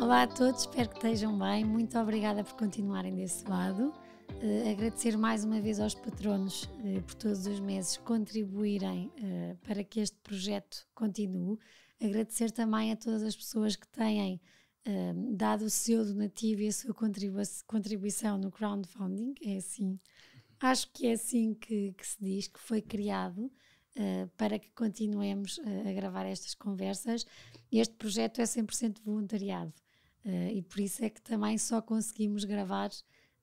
Olá a todos, espero que estejam bem. Muito obrigada por continuarem desse lado. Eh, agradecer mais uma vez aos patronos eh, por todos os meses contribuírem eh, para que este projeto continue. Agradecer também a todas as pessoas que têm dado o seu donativo e a sua contribuição no crowdfunding. É assim, acho que é assim que, que se diz, que foi criado. Uh, para que continuemos uh, a gravar estas conversas. Este projeto é 100% voluntariado uh, e por isso é que também só conseguimos gravar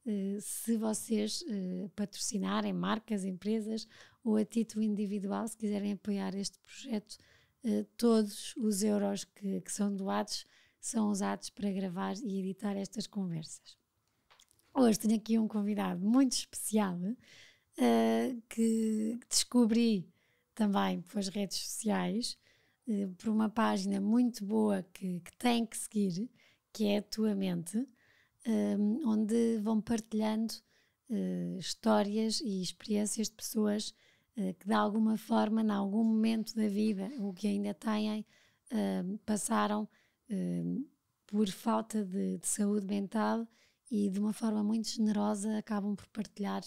eh, se vocês eh, patrocinarem marcas, empresas ou a título individual, se quiserem apoiar este projeto, eh, todos os euros que, que são doados são usados para gravar e editar estas conversas. Hoje tenho aqui um convidado muito especial que descobri também pelas redes sociais, por uma página muito boa que, que tem que seguir, que é a Tua Mente, um, onde vão partilhando uh, histórias e experiências de pessoas uh, que, de alguma forma, em algum momento da vida, o que ainda têm, uh, passaram por falta de, de, saúde mental e, de uma forma muito generosa, acabam por partilhar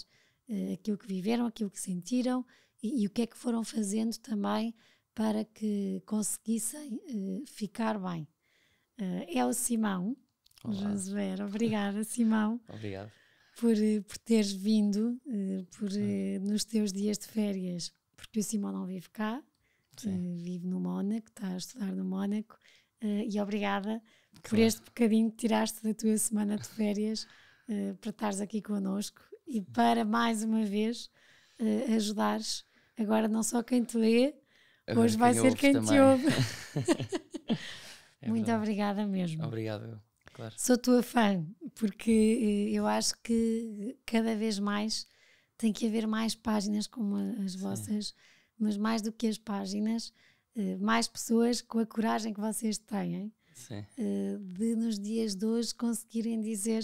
eh, aquilo que viveram, aquilo que sentiram e, e o que é que foram fazendo também para que conseguissem uh, ficar bem. Uh, é o Simão, José, Obrigada, Simão. Obrigado. Por, eh, por teres vindo, eh, por, eh, nos teus dias de férias, porque o Simão não vive cá, vive no Mónaco, está a estudar no Mónaco, e obrigada claro. por este bocadinho que tiraste da tua semana de férias para estares aqui connosco e para mais uma vez ajudares agora não só quem te lê, hoje vai quem ser quem também. te ouve. é Muito obrigada mesmo. Obrigado. Claro. Sou tua fã, porque eh, eu acho que cada vez mais tem que haver mais páginas como as vossas, Sim. mas mais do que as páginas, eh, mais pessoas com a coragem que vocês têm Sim. Eh, de, nos dias de hoje, conseguirem dizer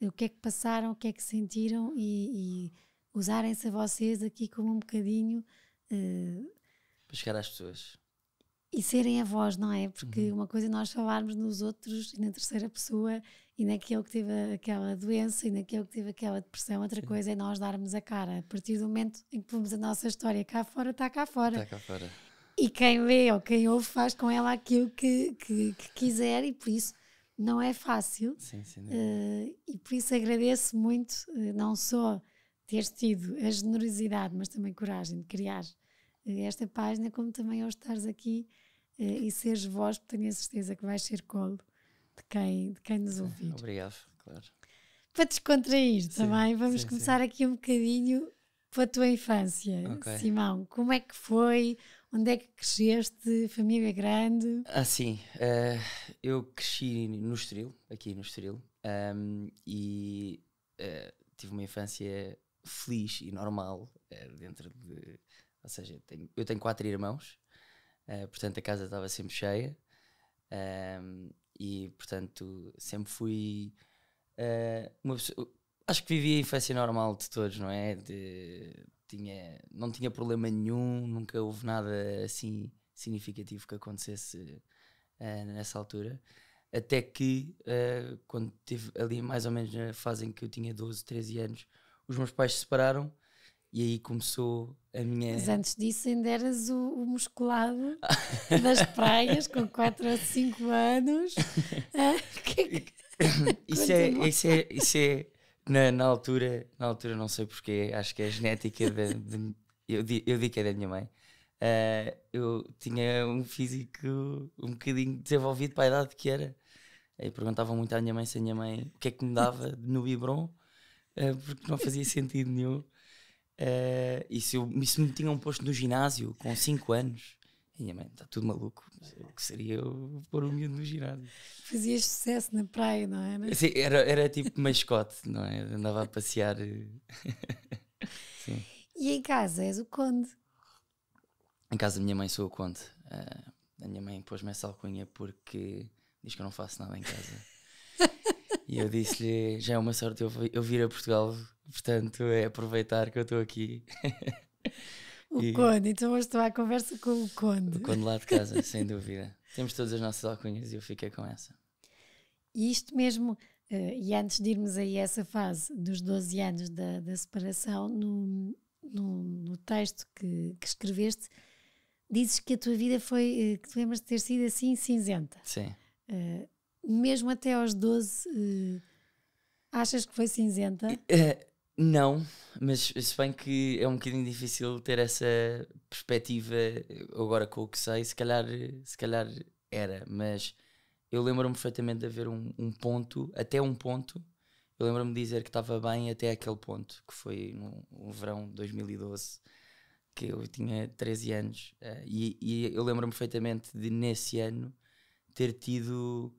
o que é que passaram, o que é que sentiram e, e usarem-se a vocês aqui como um bocadinho. Para chegar às pessoas. E serem a voz, não é? Porque uhum. uma coisa é nós falarmos nos outros e na terceira pessoa e naquele é que teve aquela doença e naquele é que teve aquela depressão. Outra Sim. coisa é nós darmos a cara. A partir do momento em que pomos a nossa história cá fora, está cá fora. Está cá fora. E quem vê ou quem ouve faz com ela aquilo que, que, que quiser e por isso não é fácil. Sim, sim, uh, eh, e por isso agradeço muito, uh, não só teres tido a generosidade, mas também coragem de criar eh, esta página, como também ao estares aqui eh, e seres vós, porque tenho a certeza que vais ser colo de quem, de quem nos ouvir. Obrigado, claro. Para descontrair tá sim, também, vamos sim, começar sim. aqui um bocadinho a tua infância, okay. Simão. Como é que foi? Onde é que cresceste? Família grande? Ah, sim. Uh, eu cresci no Estoril, aqui no Estoril, um, ehm, e uh, tive uma infância feliz e normal uh, dentro de ou seja, eu tenho, eu tenho quatro irmãos, uh, portanto a casa estava sempre cheia. Um, ehm, e portanto sempre fui uh, uma pessoa, acho que vivia a infância normal de todos, não é? De, tinha, não tinha problema nenhum, nunca houve nada assim significativo que acontecesse uh, nessa altura. Até que, uh, quando tive ali mais ou menos na fase em que eu tinha 12, 13 anos, os meus pais se separaram e aí começou a minha. Mas antes disso ainda eras o, o musculado das praias com 4 ou 5 anos. Ah, é isso, é, isso, é, isso é, na, na, altura, na altura não sei porquê, acho que é a genética de, eu, eu digo que é da minha mãe. Uh, eu tinha um físico um bocadinho desenvolvido para a idade que era. E perguntavam muito à minha mãe se a minha mãe o que é que me dava no biberon, uh, porque não fazia sentido nenhum. Uh, e se, eu, se me tinham posto no ginásio com 5 anos, minha mãe, está tudo maluco. O que seria eu pôr o miúdo no ginásio? Fazias sucesso na praia, não era? É? Sim, era, era tipo mascote, não é? Andava a passear. Eh, sim. E em casa és o conde? Em casa da minha mãe sou o conde. Uh, a minha mãe pôs-me essa alcunha porque diz que eu não faço nada em casa. e eu disse-lhe: já é uma sorte eu, eu vir a Portugal Portanto, é aproveitar que eu estou aqui. O e... Conde, então hoje estou à conversa com o Conde. O Conde lá de casa, sem dúvida. Temos todas as nossas alcunhas e eu fiquei com essa. E isto mesmo, eh, e antes de irmos aí a essa fase dos 12 anos da, da separação, no, no, no texto que, que, escreveste, dizes que a tua vida foi, eh, que te lembras de ter sido assim cinzenta. Sim. Uh, mesmo até aos 12, uh, achas que foi cinzenta? É, não, mas se bem que é um bocadinho difícil ter essa perspectiva agora com o que sei, se calhar, se calhar era, mas eu lembro-me perfeitamente de haver um, um, ponto, até um ponto, eu lembro-me de dizer que estava bem até aquele ponto, que foi no, no verão de 2012, que eu tinha 13 anos, eh, e, e eu lembro-me perfeitamente de nesse ano ter tido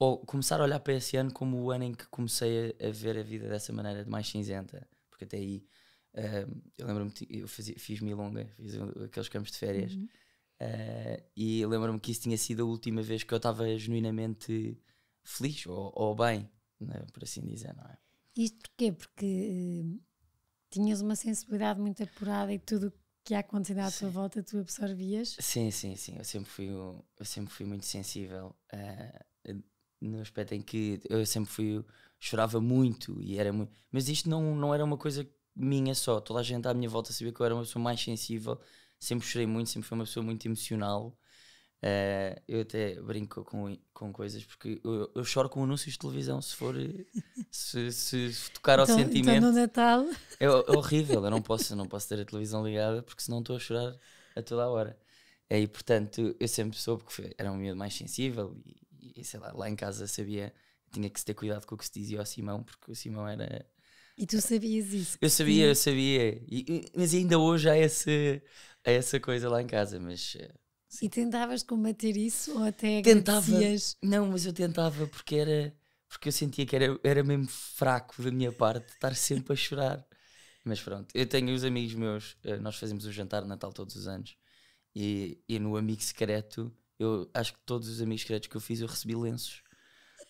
ou começar a olhar para esse ano como o ano em que comecei a, a ver a vida dessa maneira de mais cinzenta, porque até aí uh, eu lembro-me, eu fiz fiz milonga, fiz aqueles campos de férias uhum. uh, e lembro-me que isso tinha sido a última vez que eu estava genuinamente feliz ou, ou bem, né, por assim dizer, não é? Isto porquê? Porque hum, tinhas uma sensibilidade muito apurada e tudo que há acontecendo à sim. tua volta tu absorvias? Sim, sim, sim. Eu sempre fui, eu sempre fui muito sensível. Uh, no aspecto em que eu sempre fui, chorava muito e era muito. Mas isto não, não era uma coisa minha só, toda a gente à minha volta sabia que eu era uma pessoa mais sensível, sempre chorei muito, sempre fui uma pessoa muito emocional. Uh, eu até brinco com, com coisas porque eu, eu choro com anúncios de televisão se for se, se tocar então, ao então sentimento. Então no é Natal é, é, horrível, eu não posso, não posso ter a televisão ligada porque senão estou a chorar a toda a hora. Eh, e portanto eu sempre soube que era um medo mais sensível e e, sei lá, lá em casa sabia, tinha que ter cuidado com o que se dizia ao Simão, porque o Simão era. E tu sabias isso? Eu sabia, eu sabia. E, mas ainda hoje há, esse, há essa coisa lá em casa, mas. Eh, sim. E tentavas combater isso ou até tentava Não, mas eu tentava porque era porque eu sentia que era, era mesmo fraco da minha parte estar sempre a chorar. Mas pronto, eu tenho os amigos meus, eh, nós fazemos o jantar de Natal todos os anos e, e no amigo secreto eu acho que todos os amigos secretos que eu fiz eu recebi lenços.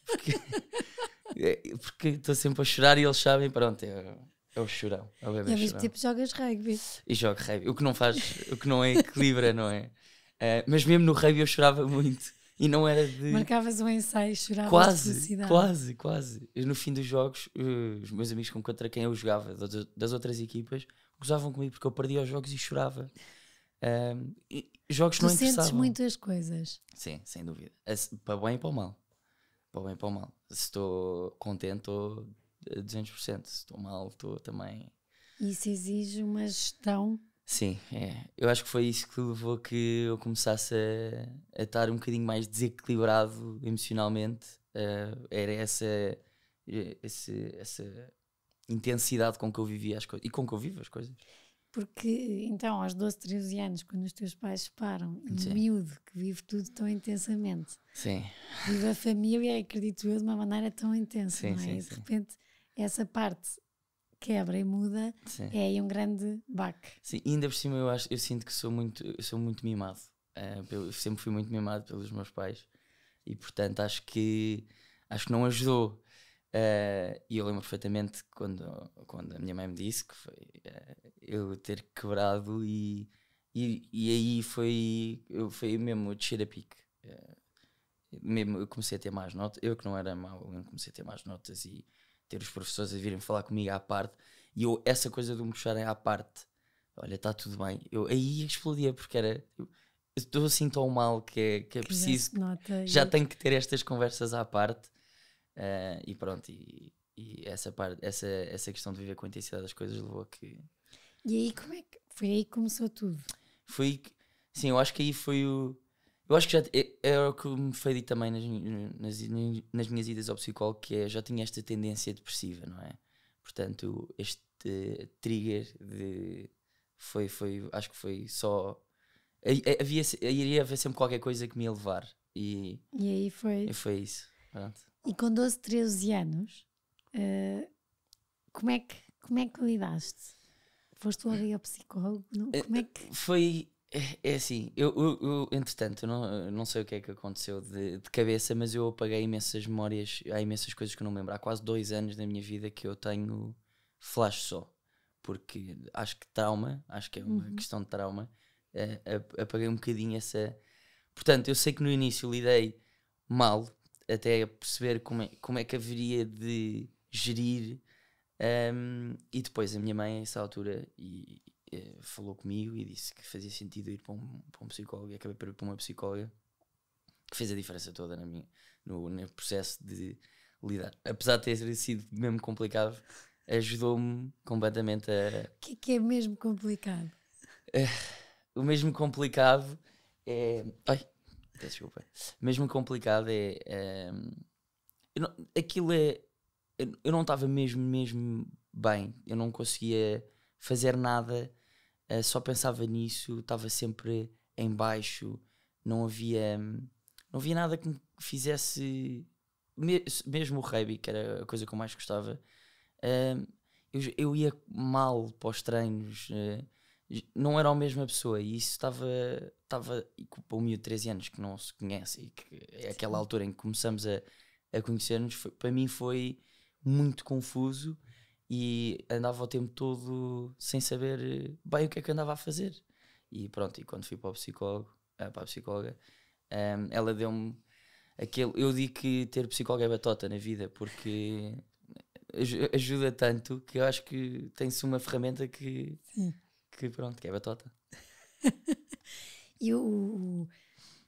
Porque, é, porque estou sempre a chorar e eles sabem, pronto, é, é o chorão. É o bebê e às é vezes tipo jogas rugby. E jogo rugby. O que não faz, o que não é equilibra, não é? Uh, mas mesmo no rugby eu chorava muito. E não era de. Marcavas um ensaio, choravas quase, quase, quase. e no fim dos jogos, eh, os meus amigos contra quem eu jogava, das outras equipas, gozavam comigo porque eu perdia os jogos e chorava. Um, jogos tu não interessavam. sentes muitas coisas. Sim, sem dúvida. Para bem e para o mal. Para bem e para o mal. Se estou contente, estou 200%. Se estou mal, estou também... Isso exige uma gestão... Sim, é. Eu acho que foi isso que levou a que eu começasse a, a estar um bocadinho mais desequilibrado emocionalmente. Uh, era essa, essa intensidade com que eu vivia as coisas e com que eu vivo as coisas. Porque então, aos 12, 13 anos, quando os teus pais separam, um miúdo que vive tudo tão intensamente, sim. vive a família, acredito eu, de uma maneira tão intensa, sim, não é? Sim, e de repente essa parte quebra e muda, é aí um grande baque. Sim, e ainda por cima eu acho, eu sinto que sou muito, sou muito mimado. Eh, sempre fui muito mimado pelos meus pais e portanto acho que acho que não ajudou Uh, e eu lembro perfeitamente quando, quando a minha mãe me disse que foi uh, eu ter quebrado e, e, e aí foi, eu, foi mesmo descer a pique. Uh, mesmo eu comecei a ter mais notas, eu que não era mau, eu comecei a ter mais notas e ter os professores a virem falar comigo à parte e eu, essa coisa de me puxarem à parte, olha, está tudo bem. Eu aí explodia porque era. Eu, Estou assim tão mal que é, que é que preciso. Já, já tenho que ter estas conversas à parte Uh, e pronto, e, e, essa, parte, essa, essa questão de viver com a intensidade das coisas levou a que. E aí, como é que. Foi aí que começou tudo? Foi. Sim, eu acho que aí foi o. Eu acho que já. É, é, o que me foi dito também nas, nas, nas minhas idas ao psicólogo, que é, já tinha esta tendência depressiva, não é? Portanto, este trigger de. Foi, foi, acho que foi só. Havia, iria haver sempre qualquer coisa que me ia levar. E, e aí foi. E foi isso. Pronto. E com 12, 13 anos, uh, como, é que, como é que lidaste? Foste logo aí ao psicólogo? Eh, como é que... Foi... Eh, é assim, eu, eu, eu entretanto, eu não, não sei o que é que aconteceu de, de, cabeça, mas eu apaguei imensas memórias, há imensas coisas que eu não lembro. Há quase dois anos da minha vida que eu tenho flash só, porque acho que trauma, acho que é uma uhum. questão de trauma, apaguei um bocadinho essa. Portanto, eu sei que no início lidei mal, até perceber como é, como é que haveria de gerir. Um, e depois a minha mãe, a essa altura, e, e, eh, falou comigo e disse que fazia sentido ir para um, para um psicólogo. E acabei por ir para uma psicóloga que fez a diferença toda na minha, no, no processo de lidar. Apesar de ter sido mesmo complicado, ajudou-me completamente a. O que é que é mesmo complicado? Uh, o mesmo complicado é. Ai, desculpa. Mesmo complicado é. Ehm, não, aquilo é. Eu não estava mesmo, mesmo bem. Eu não conseguia fazer nada, eh, só pensava nisso, estava sempre em baixo, não havia. Não havia nada que me fizesse. mesmo o rugby, que era a coisa que eu mais gostava, ehm, eu, eu ia mal para os treinos. Eh, não era a mesma pessoa e isso estava estava e para o meu 13 anos que não se conhece e que é aquela altura em que começamos a, a conhecer-nos para mim foi muito confuso e andava o tempo todo sem saber bem o que é que andava a fazer e pronto e quando fui para o psicólogo ah, para a psicóloga um, ela deu-me aquele eu digo que ter psicólogo é batota na vida porque ajuda tanto que eu acho que tem-se uma ferramenta que Sim que pronto, que é batota. e o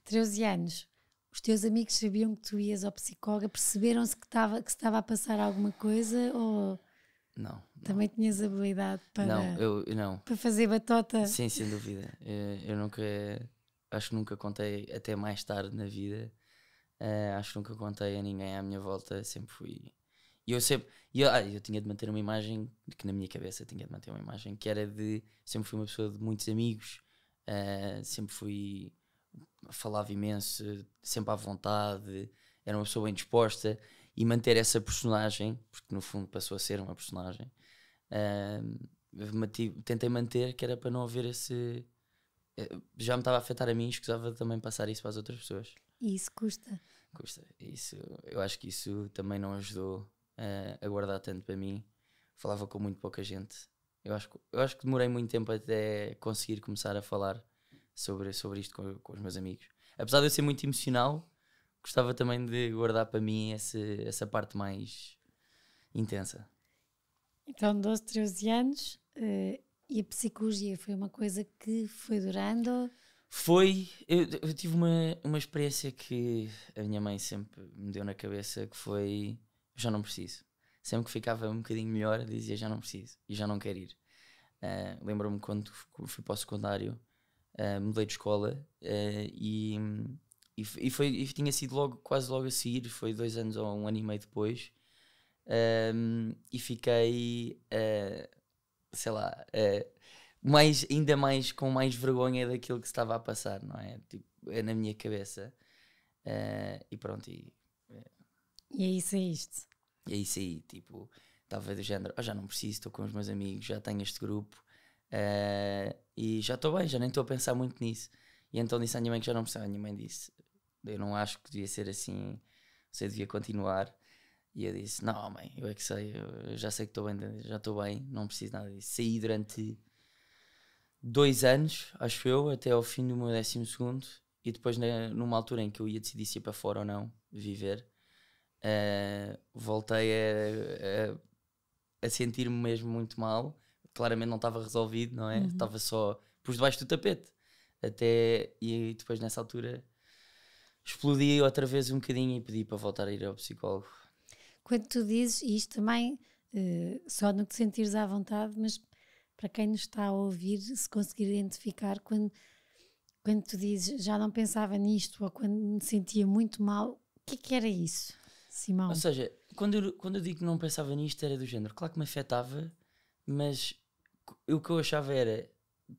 13 anos, os teus amigos sabiam que tu ias ao psicólogo, perceberam-se que, estava que estava a passar alguma coisa ou... Não, não. Também tinhas habilidade para, não, eu, não. para fazer batota? Sim, sem dúvida. Eu, eu nunca, acho que nunca contei, até mais tarde na vida, uh, acho que nunca contei a ninguém à minha volta, sempre fui e eu sempre. E eu, ah, eu tinha de manter uma imagem, que na minha cabeça tinha de manter uma imagem, que era de. Sempre fui uma pessoa de muitos amigos, uh, sempre fui. falava imenso, sempre à vontade, era uma pessoa bem disposta. E manter essa personagem, porque no fundo passou a ser uma personagem, uh, tentei manter, que era para não haver esse. Ah, já me estava a afetar a mim, escusava também passar isso para as outras pessoas. E isso custa. Custa. Isso, eu acho que isso também não ajudou uh, a guardar tanto para mim. Falava com muito pouca gente. Eu acho, que, eu acho que demorei muito tempo até conseguir começar a falar sobre, sobre isto com, com os meus amigos. Apesar de eu ser muito emocional, gostava também de guardar para mim esse, essa parte mais intensa. Então, 12, 13 anos uh, e a psicologia foi uma coisa que foi durando? Foi. Eu, eu, tive uma, uma experiência que a minha mãe sempre me deu na cabeça que foi já não preciso. Sempre que ficava um bocadinho melhor, dizia já não preciso e já não quero ir. Uh, Lembro-me quando fui para o secundário, uh, mudei de escola uh, e, e, foi, e tinha sido logo, quase logo a seguir, foi dois anos ou um ano e meio depois. e fiquei, uh, sei lá, uh, mais, ainda mais com mais vergonha daquilo que estava a passar, não é? Tipo, é na minha cabeça. Uh, e pronto, e e é é é aí saíste? E aí saí, tipo, talvez do género, oh, já não preciso, estou com os meus amigos, já tenho este grupo uh, e já estou bem, já nem estou a pensar muito nisso. E então disse à minha mãe que já não precisava, a minha mãe disse, eu não acho que devia ser assim, você devia continuar. E eu disse, não mãe, eu é que sei, eu já sei que estou bem, já estou bem, não preciso nada disso. Saí durante dois anos, acho eu, até ao fim do meu décimo segundo e depois numa altura em que eu ia decidir se ia para fora ou não, viver, uh, voltei a, a, a sentir-me mesmo muito mal. Claramente não estava resolvido, não é? Uhum. Estava só. por debaixo do tapete. Até. E depois nessa altura explodi outra vez um bocadinho e pedi para voltar a ir ao psicólogo. Quando tu dizes isto também, uh, só no que te sentires à vontade, mas para quem nos está a ouvir, se conseguir identificar, quando, quando tu dizes já não pensava nisto ou quando me sentia muito mal, o que, é que era isso? Simão. Ou seja, quando eu, quando eu digo que não pensava nisto, era do género. Claro que me afetava, mas o que eu achava era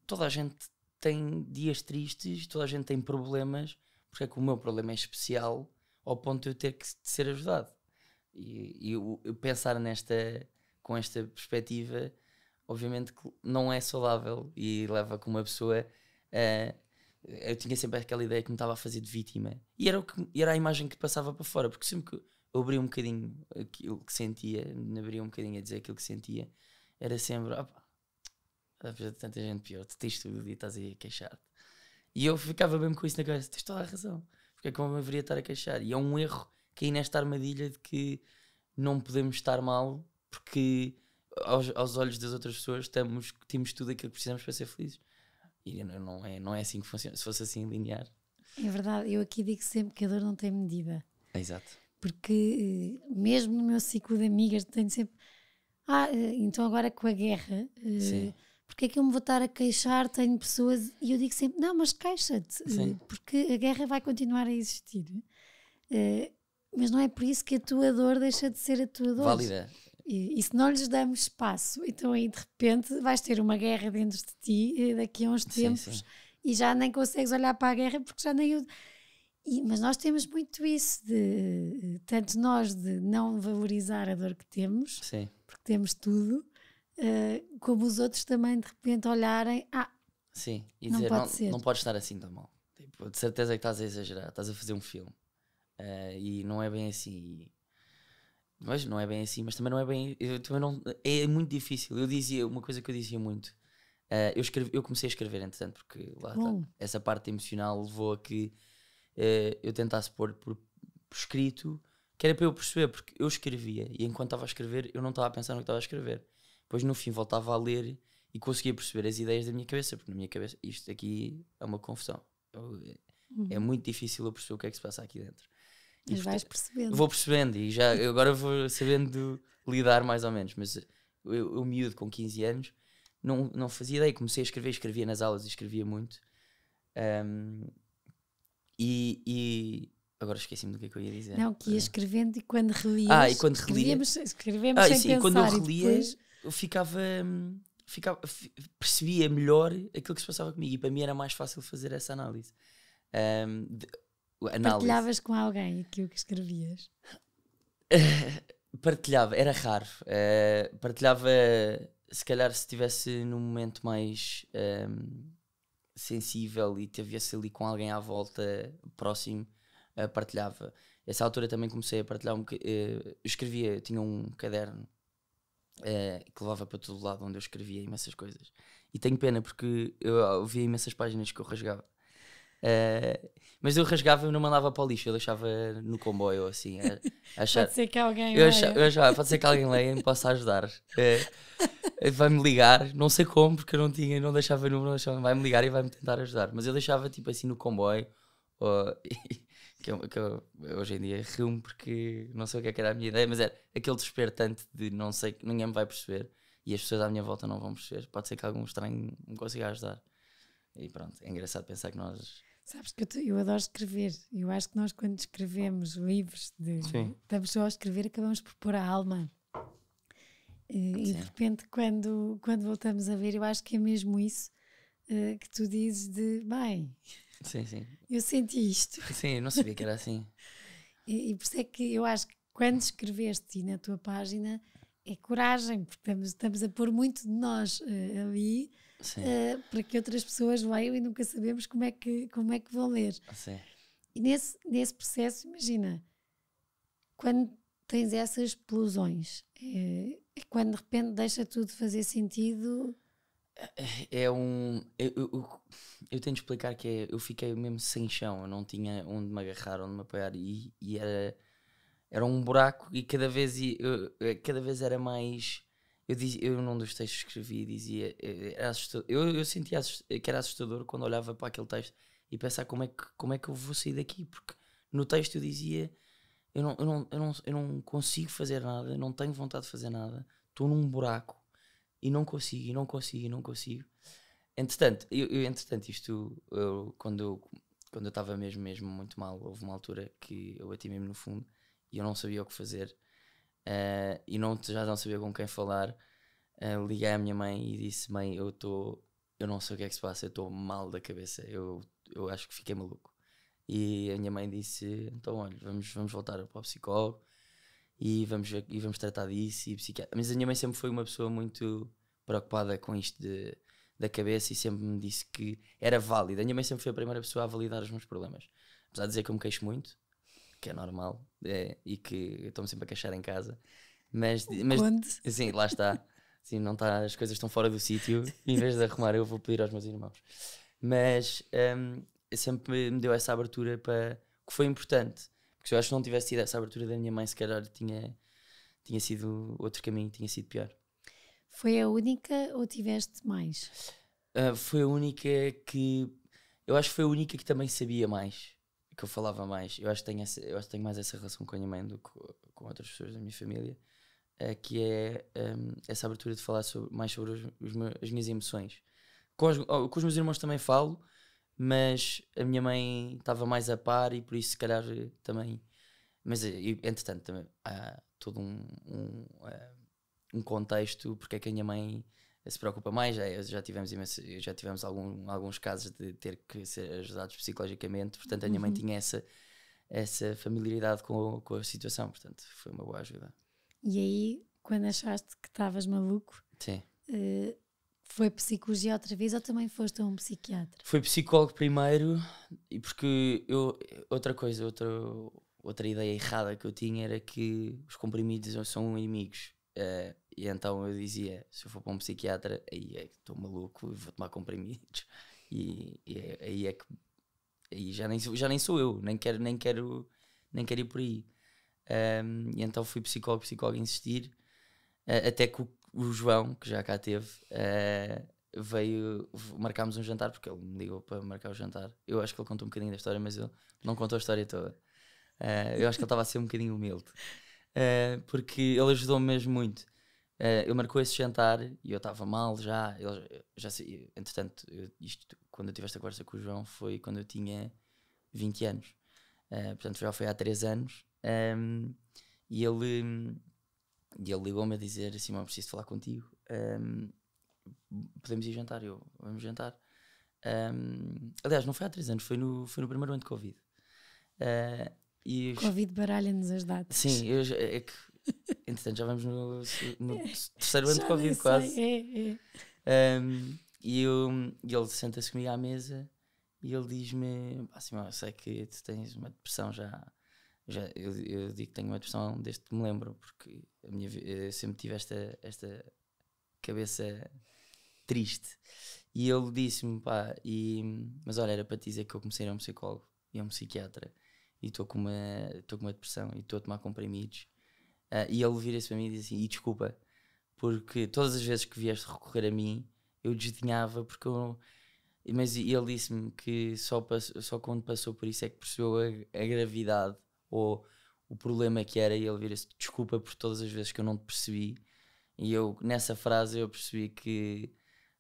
toda a gente tem dias tristes, toda a gente tem problemas, porque é que o meu problema é especial ao ponto de eu ter que ser ajudado. E, e eu, eu pensar nesta, com esta perspectiva, obviamente que não é saudável e leva com uma pessoa a. eu tinha sempre aquela ideia que me estava a fazer de vítima. E era, o que, era a imagem que passava para fora, porque sempre que abri um bocadinho aquilo que sentia, me abri um bocadinho a dizer aquilo que sentia, era sempre, opa, apesar de tanta gente pior, tu tens tudo e estás aí a queixar-te. E eu ficava mesmo com isso na cabeça, tens toda a razão, porque é como eu me deveria estar a queixar. E é um erro cair nesta armadilha de que não podemos estar mal, porque aos, aos olhos das outras pessoas estamos, temos tudo aquilo que precisamos para ser felizes. E não, é, não é assim que funciona. Se fosse assim linear. É verdade, eu aqui digo sempre que a dor não tem medida. Exato porque eh, mesmo no meu ciclo de amigas tenho sempre ah, eh, então agora com a guerra eh, porque é que eu me vou estar a queixar tenho pessoas, e eu digo sempre não, mas queixa-te, porque a guerra vai continuar a existir mas não é por isso que a tua dor deixa de ser a tua dor válida e, e se não lhes damos espaço, então aí de repente vais ter uma guerra dentro de ti daqui a uns tempos sim, sim. e já nem consegues olhar para a guerra porque já nem, e, mas nós temos muito isso, de, tanto nós de não valorizar a dor que temos, Sim. porque temos tudo, uh, como os outros também de repente olharem, ah, Sim, e não dizer, pode não, ser. não pode estar assim tão mal. Tipo, de certeza que estás a exagerar, estás a fazer um filme uh, e não é bem assim. Mas não é bem assim, mas também não é bem. Eu, também não, é muito difícil. Eu dizia uma coisa que eu dizia muito. Uh, eu, escrevi, eu comecei a escrever, entretanto, porque lá essa parte emocional levou a que eh, eu tentasse pôr por, por, escrito, que era para eu perceber, porque eu escrevia e enquanto estava a escrever eu não estava a pensar no que estava a escrever. Depois no fim voltava a ler e conseguia perceber as ideias da minha cabeça, porque na minha cabeça isto aqui é uma confusão. Uhum. é muito difícil eu perceber o que é que se passa aqui dentro. E mas vais percebendo. Vou percebendo e já agora vou sabendo lidar mais ou menos, mas eu, eu miúdo com 15 anos não, não fazia ideia. Comecei a escrever, escrevia nas aulas e escrevia muito. Um, e, e... agora esqueci-me do que, é que eu ia dizer. Não, que ia escrevendo e quando relias. Ah, e quando relias. escrevemos ah, sem sim, pensar, e quando eu relias, depois... eu ficava, ficava. percebia melhor aquilo que se passava comigo. E para mim era mais fácil fazer essa análise. Um, de, análise. Partilhavas com alguém aquilo que escrevias? partilhava, era raro. Uh, partilhava, se calhar, se estivesse num momento mais. Um, sensível e teve-se ali com alguém à volta próximo, uh, partilhava. Essa altura também comecei a partilhar, um, uh, escrevia, tinha um caderno uh, que levava para todo lado onde eu escrevia imensas coisas. E tenho pena porque eu, ah, via imensas páginas que eu rasgava. Uh, mas eu rasgava e não mandava para o lixo, eu deixava no comboio assim. A, a achar... pode ser que alguém eu leia. Achava, eu achava, pode ser que alguém leia e me possa ajudar. Uh, eh, vai-me ligar, não sei como, porque eu não tinha, não deixava número, não vai-me ligar e vai-me tentar ajudar. Mas eu deixava tipo assim no comboio, ou, que, eu, que eu, hoje em dia rio porque não sei o que é que era a minha ideia, mas era aquele despertante de não sei, ninguém me vai perceber e as pessoas à minha volta não vão perceber. Pode ser que algum estranho me consiga ajudar. E pronto, é engraçado pensar que nós. Sabes que eu, eu adoro escrever. Eu acho que nós, quando escrevemos livros, de, Sim. estamos só a escrever, acabamos por pôr a alma e, de repente, quando, quando voltamos a ver, eu acho que é mesmo isso uh, que tu dizes de bem. Sim, sim. Eu senti isto. Sim, eu não sabia que era assim. e, e por isso é que eu acho que quando escreveste e na tua página é coragem, porque estamos, estamos a pôr muito de nós uh, ali uh, para que outras pessoas leiam e nunca sabemos como é que, como é que vão ler. Sim. E nesse, nesse processo, imagina, quando tens essas explosões, uh, e quando de repente deixa tudo fazer sentido. É, é um. Eu, eu, eu de explicar que é, eu fiquei mesmo sem chão, eu não tinha onde me agarrar, onde me apoiar, e, e era, era um buraco, e cada vez, eu, cada vez era mais. Eu, diz, eu num dos textos que escrevi dizia. É, é, eu, eu sentia que era assustador quando olhava para aquele texto e pensar como é que, como é que eu vou sair daqui, porque no texto eu dizia eu não, eu, não, eu, não, eu não consigo fazer nada, não tenho vontade de fazer nada, estou num buraco e não consigo, e não consigo, e não consigo. Entretanto, eu, eu entretanto isto, eu, quando quando eu estava mesmo, mesmo muito mal, houve uma altura que eu bati mesmo no fundo e eu não sabia o que fazer uh, e não, já não sabia com quem falar. Uh, liguei à minha mãe e disse: Mãe, eu estou, eu não sei o que é que se passa, eu estou mal da cabeça, eu, eu acho que fiquei maluco. E a minha mãe disse: então, olha, vamos, vamos voltar para o psicólogo e vamos, e vamos tratar disso. E psiquiatra. Mas a minha mãe sempre foi uma pessoa muito preocupada com isto de, da cabeça e sempre me disse que era válido. A minha mãe sempre foi a primeira pessoa a validar os meus problemas. Apesar de dizer que eu me queixo muito, que é normal, é, e que estou-me sempre a queixar em casa. Mas, mas Quando? sim, lá está. Sim, não está as coisas estão fora do sítio. Em vez de arrumar, eu vou pedir aos meus irmãos. Mas um, sempre me deu essa abertura para que foi importante. Porque se eu acho que não tivesse tido essa abertura da minha mãe, se calhar tinha, tinha sido outro caminho, tinha sido pior. Foi a única ou tiveste mais? Uh, foi a única que. Eu acho que foi a única que também sabia mais, que eu falava mais. Eu acho que tenho, essa, eu acho que tenho mais essa relação com a minha mãe do que com outras pessoas da minha família, uh, que é um, essa abertura de falar sobre, mais sobre os, os as minhas emoções. Com com os meus irmãos também falo, mas a minha mãe estava mais a par e por isso se calhar também. Mas eh, entretanto também, há todo um, um, eh, um contexto porque é que a minha mãe se preocupa mais. Já, já tivemos imenso, já tivemos algum, alguns casos de ter que ser ajudados psicologicamente, portanto a minha uhum. mãe tinha essa, essa familiaridade com, com a situação, portanto foi uma boa ajuda. E aí, quando achaste que estavas maluco, Sim. Uh, foi psicologia outra vez ou também foste a um psiquiatra? Fui psicólogo primeiro, e porque eu, outra coisa, outra, outra ideia errada que eu tinha era que os comprimidos são inimigos. Uh, e então eu dizia: se eu for para um psiquiatra, aí é que estou maluco, vou tomar comprimidos. E, e é, aí é que aí já nem, já nem sou eu, nem quero, nem quero, nem quero ir por aí. Um, ehm, e então fui psicólogo, psicólogo a insistir, uh, até que o o João, que já cá teve, uh, veio, marcámos um jantar, porque ele me ligou para marcar o jantar. Eu acho que ele contou um bocadinho da história, mas ele não contou a história toda. Uh, eu acho que ele estava a ser um bocadinho humilde, uh, porque ele ajudou-me mesmo muito. Uh, ele marcou esse jantar e eu estava mal já. Ele, já entretanto, eu, isto, quando eu tive esta conversa com o João foi quando eu tinha 20 anos. Uh, portanto, já foi há 3 anos. Um, ehm, e ele e ele ligou-me a dizer assim: não preciso falar contigo. Um, podemos ir jantar? Eu, vamos jantar. Um, aliás, não foi há três anos, foi no, foi no primeiro ano de Covid. Uh, e os... Covid baralha-nos as datas. Sim, eu, é que, entretanto, já vamos no, no terceiro ano de Covid, quase. é, é. Um, e, eu, e ele senta-se comigo à mesa e ele diz-me: assim, eu sei que tu tens uma depressão já já, eu, eu, digo que tenho uma depressão desde que me lembro, porque a minha, eu sempre tive esta, esta cabeça triste. E ele disse-me, pá, e, mas olha, era para te dizer que eu comecei a ir um psicólogo e a um psiquiatra e estou com, uma, com uma depressão e estou a tomar comprimidos. Uh, e ele vira-se para mim e diz assim: e desculpa, porque todas as vezes que vieste recorrer a mim eu desdenhava porque eu. Mas ele disse-me que só, passou, só quando passou por isso é que percebeu a, a gravidade ou o problema que era, e ele vira-se desculpa por todas as vezes que eu não te percebi. E eu, nessa frase, eu percebi que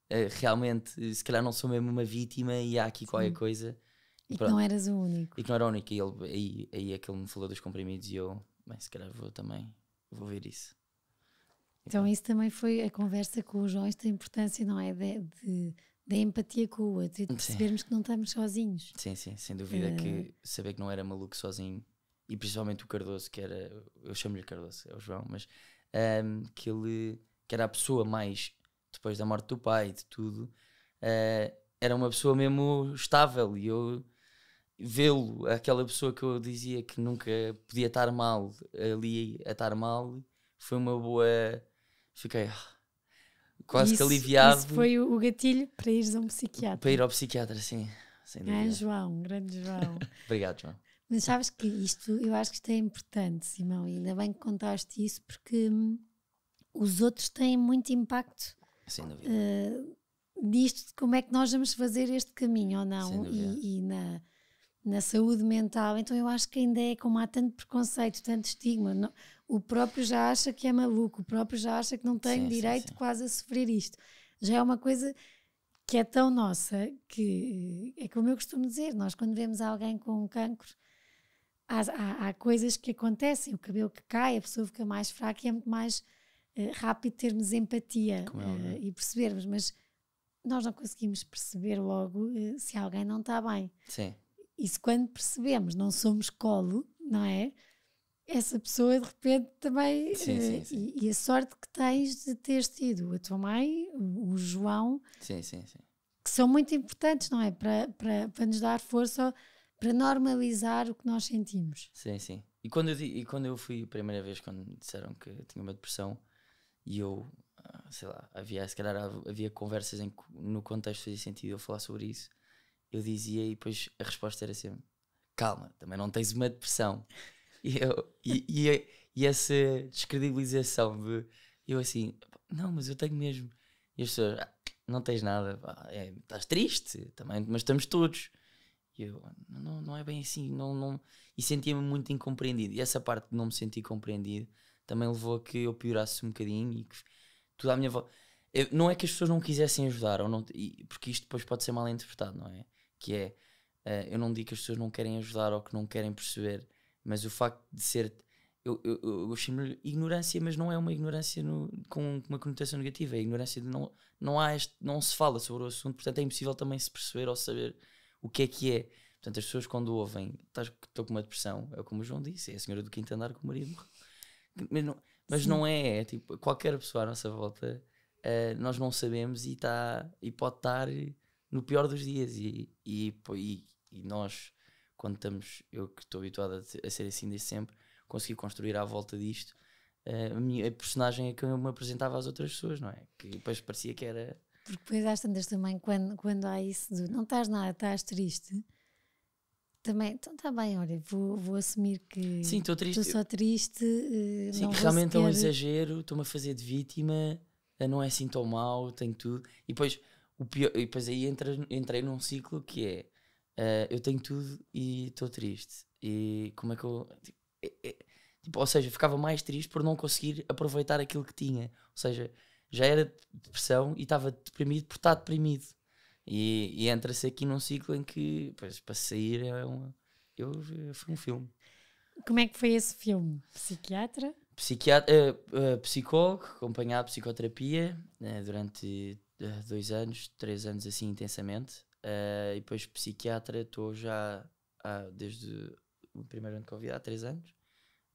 eh, realmente, se calhar, não sou mesmo uma vítima e há aqui Sim. qualquer coisa. E, que não eras o único. E que não era o único. E ele, aí, aí é que ele me falou dos comprimidos e eu, bem, se calhar vou também, vou ver isso. Então, isso também foi a conversa com o João esta importância, não é? De, de, da empatia com o outro e de percebermos sim. que não estamos sozinhos. Sim, sim, sem dúvida. Uh... que eh, saber que não era maluco sozinho e principalmente o Cardoso, que era, eu chamo-lhe Cardoso, é o João, mas um, ehm, que ele, que era a pessoa mais, depois da morte do pai e de tudo, uh, era uma pessoa mesmo estável e eu vê-lo, aquela pessoa que eu dizia que nunca podia estar mal, ali a estar mal, foi uma boa. Fiquei ah, quase isso, que aliviado. Isso foi o gatilho para ires a um psiquiatra. Para ir ao psiquiatra, sim. Sem ah, dúvida. João, grande João. Obrigado, João. Mas sabes que isto, eu acho que isto é importante, Simão, e ainda bem que contaste isso, porque hum, os outros têm muito impacto. Sem Uh, disto de como é que nós vamos fazer este caminho ou não e, e, na, na saúde mental. Então eu acho que ainda é como há tanto preconceito, tanto estigma. Não, o próprio já acha que é maluco, o próprio já acha que não tem sim, direito sim, sim. quase a sofrer isto. Já é uma coisa que é tão nossa que é como eu costumo dizer, nós quando vemos alguém com um cancro há, há, há, coisas que acontecem, o cabelo que cai, a pessoa fica mais fraca e é muito mais uh, rápido termos empatia uh, e percebermos, mas nós não conseguimos perceber logo uh, se alguém não está bem. Sim. E se quando percebemos não somos colo, não é? Essa pessoa de repente também. Sim, sim, sim. E, e, a sorte que tens de ter tido a tua mãe, o, João. Sim, sim, sim que são muito importantes, não é? Para, para, para nos dar força para normalizar o que nós sentimos. Sim, sim. E quando eu, e quando eu fui a primeira vez, quando disseram que tinha uma depressão, e eu, ah, sei lá, havia, se calhar havia conversas em que no contexto fazia sentido eu falar sobre isso, eu dizia e depois a resposta era sempre: calma, também não tens uma depressão. E, eu, e, e, e essa descredibilização de eu assim, não, mas eu tenho mesmo. E as pessoas, ah, não tens nada, pá, é, estás triste, também, mas estamos todos. E eu, não, não é bem assim, não, não... e sentia-me muito incompreendido. E essa parte de não me sentir compreendido também levou a que eu piorasse um bocadinho e que tudo à minha volta. Eu, não é que as pessoas não quisessem ajudar, ou não, porque isto depois pode ser mal interpretado, não é? Que é, uh, eu não digo que as pessoas não querem ajudar ou que não querem perceber, mas o facto de ser. Eu, eu, eu, eu chamo-lhe ignorância, mas não é uma ignorância no, com uma conotação negativa, é a ignorância de não, não, há este, não se fala sobre o assunto, portanto é impossível também se perceber ou saber o que é que é. Portanto, as pessoas quando ouvem, estou com uma depressão, é como o João disse, é a senhora do quinto andar com o marido. Mas não, mas não é, é, tipo, qualquer pessoa à nossa volta, uh, nós não sabemos e, tá, e pode estar no pior dos dias. E, e, e, e nós, quando estamos, eu que estou habituado a, a, ser assim desde sempre, consegui construir à volta disto uh, a, minha, a personagem a que eu me apresentava às outras pessoas, não é? Que depois parecia que era porque depois às tantas também, quando, quando há isso de não estás nada, estás triste, também, então está bem, olha, vou, vou assumir que estou triste. só triste. Eh, Sim, que realmente sequer... é um exagero, estou-me a fazer de vítima, não é assim tão mal, tenho tudo. E depois, o pior, e depois aí entra, entrei num ciclo que é uh, eu tenho tudo e estou triste. E como é que eu. Tipo, é, é, tipo, ou seja, ficava mais triste por não conseguir aproveitar aquilo que tinha. Ou seja, já era depressão e estava deprimido por estar deprimido. E, e entra-se aqui num ciclo em que, pois, para sair, é uma, eu, foi um filme. Como é que foi esse filme? Psiquiatra? Psiquiatra, uh, eh, uh, eh, psicólogo, acompanhado psicoterapia uh, durante eh, dois anos, três anos assim intensamente. e depois psiquiatra, estou já desde o primeiro ano de Covid, há três anos,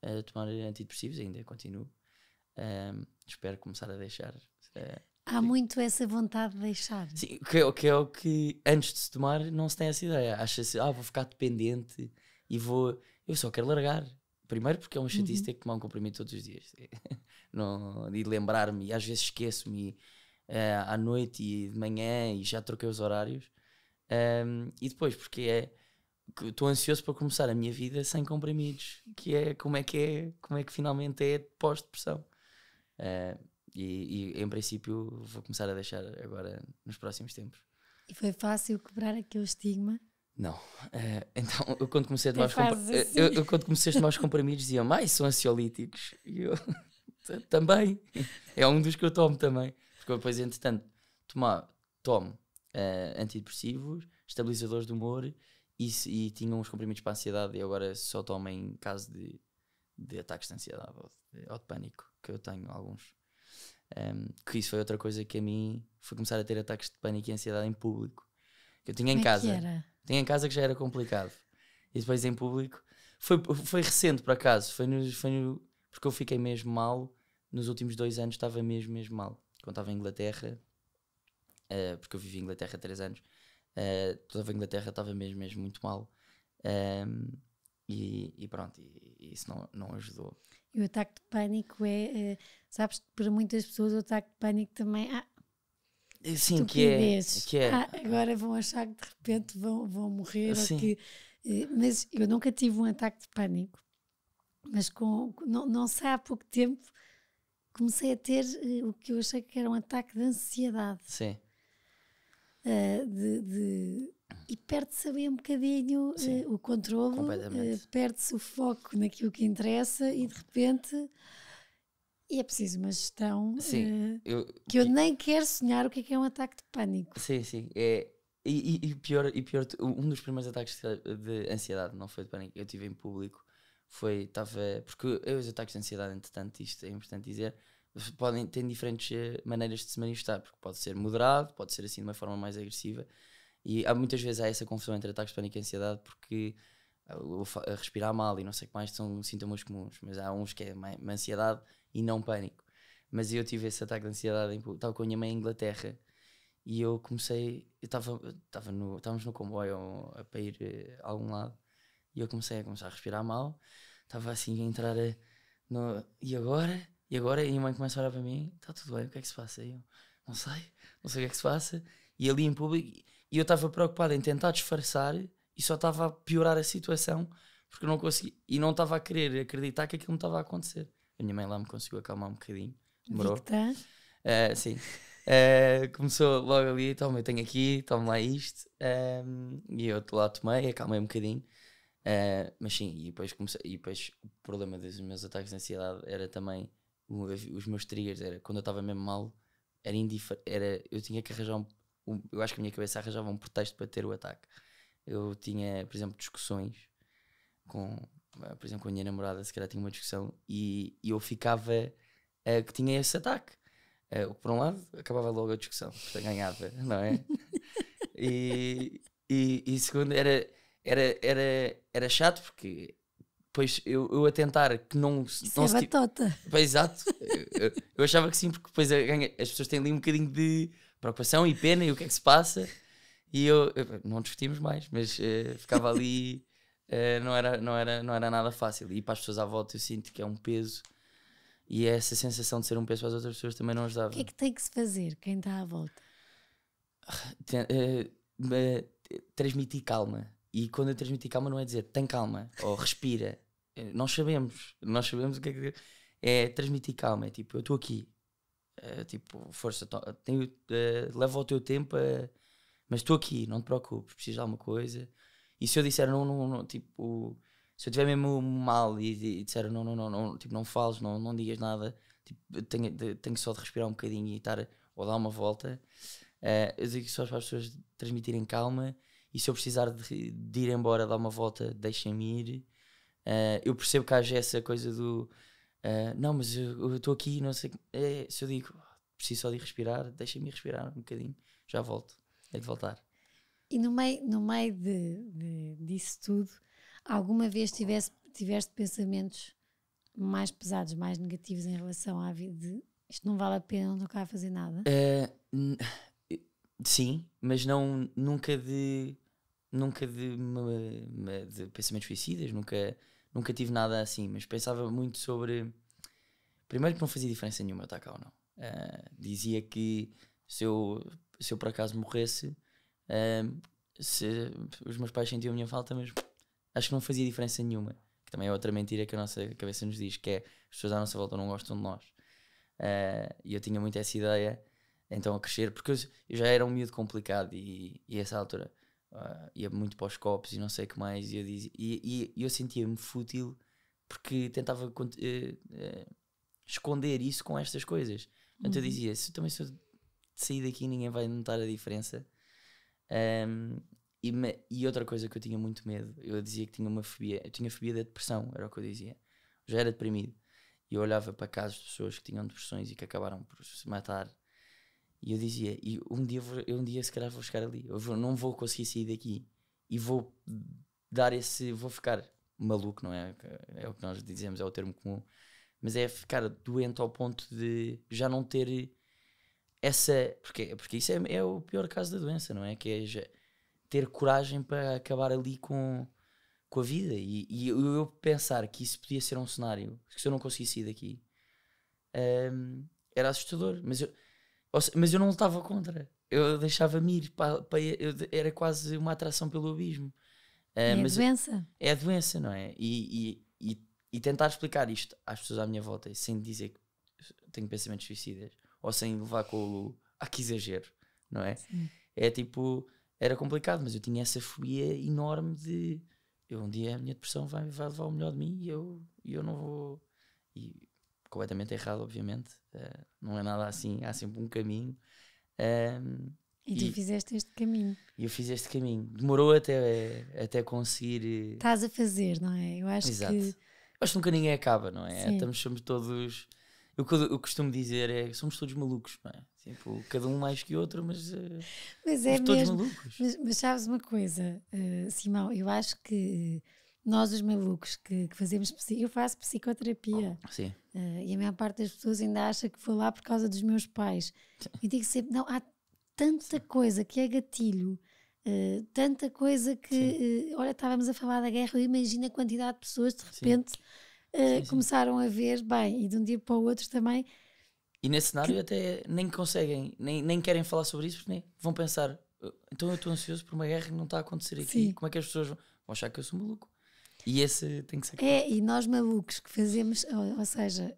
a tomar antidepressivos, ainda continuo. Um, espero começar a deixar. Uh, Há sim. muito essa vontade de deixar. Sim, que, é, que é o que antes de se tomar não se tem essa ideia. Acha-se, ah, vou ficar dependente e vou. Eu só quero largar. Primeiro porque é um chatice uhum. ter que tomar um comprimido todos os dias. não, e lembrar-me, às vezes esqueço-me uh, à noite e de manhã e já troquei os horários. Um, e depois, porque é estou ansioso para começar a minha vida sem comprimidos, que é como é que é, como é que finalmente é pós-depressão. Uh, e, e, em princípio vou começar a deixar agora nos próximos tempos. E foi fácil quebrar aquele estigma? Não. Uh, então, eu quando comecei a tomar, os, eh, assim. eu, eu, quando comecei a tomar os comprimidos, diziam, mais são ansiolíticos. E eu, também. É um dos que eu tomo também. Porque eu depois, entretanto, tomar, tomo uh, antidepressivos, estabilizadores de humor e, e tinha uns comprimidos para a ansiedade e agora só tomo em caso de, de ataques de ansiedade ou de, ou de pânico que eu tenho alguns. Um, que isso foi outra coisa que a mim foi começar a ter ataques de pânico e ansiedade em público. Que eu tinha Como é em casa. tinha em casa que já era complicado. E depois em público. Foi, foi recente, por acaso. Foi no, foi no, porque eu fiquei mesmo mal. Nos últimos dois anos estava mesmo, mesmo mal. Quando estava em Inglaterra, uh, porque eu vivi em Inglaterra três anos, uh, estava em Inglaterra, estava mesmo, mesmo muito mal. Um, e, e, pronto, e, e isso não, não ajudou. E o ataque de pânico é, eh, sabes, para muitas pessoas o ataque de pânico também. Ah, Sim, que é, que é. Ah, agora vão achar que de repente vão, vão morrer. Que, eh, mas eu nunca tive um ataque de pânico. Mas com, não, não sei há pouco tempo comecei a ter eh, o que eu achei que era um ataque de ansiedade. Sim. Uh, de, e perde-se ali um bocadinho uh, o controle, uh, perde-se o foco naquilo que interessa e de repente. E é preciso uma gestão sim, uh, eu, que eu nem quero sonhar o que é, que é um ataque de pânico. Sim, sim. É, e, e, pior, e pior, um dos primeiros ataques de ansiedade, não foi de pânico, eu tive em público, foi, estava, porque eu, os ataques de ansiedade, entretanto, isto é importante dizer, podem, têm diferentes maneiras de se manifestar, porque pode ser moderado, pode ser assim de uma forma mais agressiva, e há muitas vezes há essa confusão entre ataques de pânico e ansiedade porque ah, respirar mal e não sei o que mais são sintomas comuns, mas há uns que é uma ansiedade e não pânico. Mas eu tive esse ataque de ansiedade, em, estava com a minha mãe em Inglaterra e eu comecei, eu estava, estava no, estávamos no comboio a, ir eh, a algum lado e eu comecei a começar a respirar mal, estava assim a entrar no, e agora? E agora? E a minha mãe começa a olhar para mim, está tudo bem, o que é que se passa? E eu, não sei, não sei o que é que se passa. E ali em público e eu estava preocupado em tentar disfarçar e só estava a piorar a situação porque eu não consegui e não estava a querer acreditar que aquilo me estava a acontecer. A minha mãe lá me conseguiu acalmar um bocadinho. Demorou. Uh, sim. Uh, começou logo ali, toma, eu tenho aqui, toma lá isto. Um, ehm, e eu lá tomei, acalmei um bocadinho. Uh, mas sim, e depois, comecei, e depois o problema dos meus ataques de ansiedade era também os meus triggers, era quando eu estava mesmo mal, era, era eu tinha que arranjar um, eu acho que a minha cabeça arranjava um pretexto para ter o ataque. Eu tinha, por exemplo, discussões com, eh, por exemplo, com a minha namorada, se calhar tinha uma discussão, e, e eu ficava uh, que tinha esse ataque. Uh, por um lado, acabava logo a discussão, porque ganhava, não é? e, e, e, segundo, era, era, era, era chato porque depois eu, eu a tentar que não, Isso não é se. Batota. Pois, exato. eu, eu, achava que sim, porque depois ganha, as pessoas têm ali um bocadinho de preocupação e pena e o que é que se passa. E eu, eu não discutimos mais, mas uh, ficava ali, uh, não, era, não, era, não era nada fácil. E para as pessoas à volta eu sinto que é um peso. E é essa sensação de ser um peso para as outras pessoas também não ajudava. O que é que tem que se fazer quem está à volta? Uh, transmitir calma. E quando eu transmitir calma não é dizer tem calma ou respira. Nós sabemos, nós sabemos o que é que é transmitir calma. É tipo, eu estou aqui, eh, tipo, força, tenho, uh, eh, leva o teu tempo, mas estou aqui, não te preocupes, precisas de alguma coisa. E se eu disser não, não, não tipo, se eu estiver mesmo mal e, e disser não, não, não, não, tipo, não fales, não, não digas nada, tipo, tenho, tenho só de respirar um bocadinho e estar ou dar uma volta. Uh, eu digo só para as pessoas transmitirem calma e se eu precisar de, de ir embora, dar uma volta, deixem-me ir. Uh, eu percebo que haja essa coisa do Uh, não, mas eu estou aqui, não sei. É, se eu digo, preciso só de respirar, deixa-me respirar um bocadinho, já volto. É de voltar. E no meio, no meio de, de, disso tudo, alguma vez tivesse, tiveste pensamentos mais pesados, mais negativos em relação à vida de isto não vale a pena, não estou a fazer nada? Uh, sim, mas não, nunca de. Nunca de, de pensamentos suicidas, nunca nunca tive nada assim, mas pensava muito sobre. Primeiro que não fazia diferença nenhuma eu estar cá ou não. Uh, dizia que se eu, se eu por acaso morresse, uh, se os meus pais sentiam a minha falta, mas acho que não fazia diferença nenhuma. Que também é outra mentira que a nossa cabeça nos diz, que é as pessoas à nossa volta não gostam de nós. Uh, e eu tinha muito essa ideia, então a crescer, porque eu, eu já era um miúdo complicado e, e essa altura uh, ia muito para os copos e não sei o que mais, e eu, dizia, e, e eu sentia-me fútil porque tentava uh, uh, esconder isso com estas coisas. Portanto, uhum. eu dizia: se, também eu sair daqui, ninguém vai notar a diferença. Um, e, me, e, outra coisa que eu tinha muito medo, eu dizia que tinha uma fobia, eu tinha fobia da depressão, era o que eu dizia. Eu já era deprimido. E eu olhava para casos de pessoas que tinham depressões e que acabaram por se matar e eu dizia, e um dia, eu um dia se calhar vou ficar ali, eu vou, não vou conseguir sair daqui e vou dar esse, vou ficar maluco, não é? É o que nós dizemos, é o termo comum, mas é ficar doente ao ponto de já não ter essa, porque, porque isso é, é o pior caso da doença, não é? Que é ter coragem para acabar ali com, com a vida e, e eu, eu pensar que isso podia ser um cenário, que se eu não conseguisse sair daqui, hum, era assustador, mas eu mas eu não lutava contra. Eu deixava-me ir. Para, para, eu, era quase uma atração pelo abismo. Uh, é a doença. Eu, é a doença, não é? E, e, e, e, tentar explicar isto às pessoas à minha volta sem dizer que tenho pensamentos suicidas ou sem levar com o. Ah, que exagero, não é? Sim. É tipo. Era complicado, mas eu tinha essa fobia enorme de. Eu, um dia a minha depressão vai, vai levar o melhor de mim e eu, eu não vou. E completamente errado, obviamente. Uh, não é nada assim, há sempre um caminho. Ehm, e tu e, fizeste este caminho. E eu fiz este caminho. Demorou até, até conseguir. Eh, Estás a fazer, não é? Eu acho Exato. que. acho que nunca ninguém acaba, não é? Sim. Estamos, somos todos. O que eu costumo dizer é somos todos malucos, não é? Tipo, cada um mais que outro, mas. Eh, mas é todos mesmo. malucos. Mas, mas sabes uma coisa, uh, Simão, eu acho que. Uh, nós os malucos que, que fazemos eu faço psicoterapia Sim. Uh, e a maior parte das pessoas ainda acha que foi lá por causa dos meus pais e digo sempre, não, há tanta coisa que é gatilho uh, tanta coisa que uh, olha, estávamos a falar da guerra, imagina a quantidade de pessoas de repente sim. Sim, começaram a ver, bem, e de um dia para o outro também e nesse cenário que... até nem conseguem, nem, nem querem falar sobre isso, nem vão pensar então eu estou ansioso por uma guerra que não está a acontecer aqui, sim. como é que as pessoas vão achar que eu sou maluco e esse tem que ser. É, e nós malucos que fazemos, ou, ou, seja,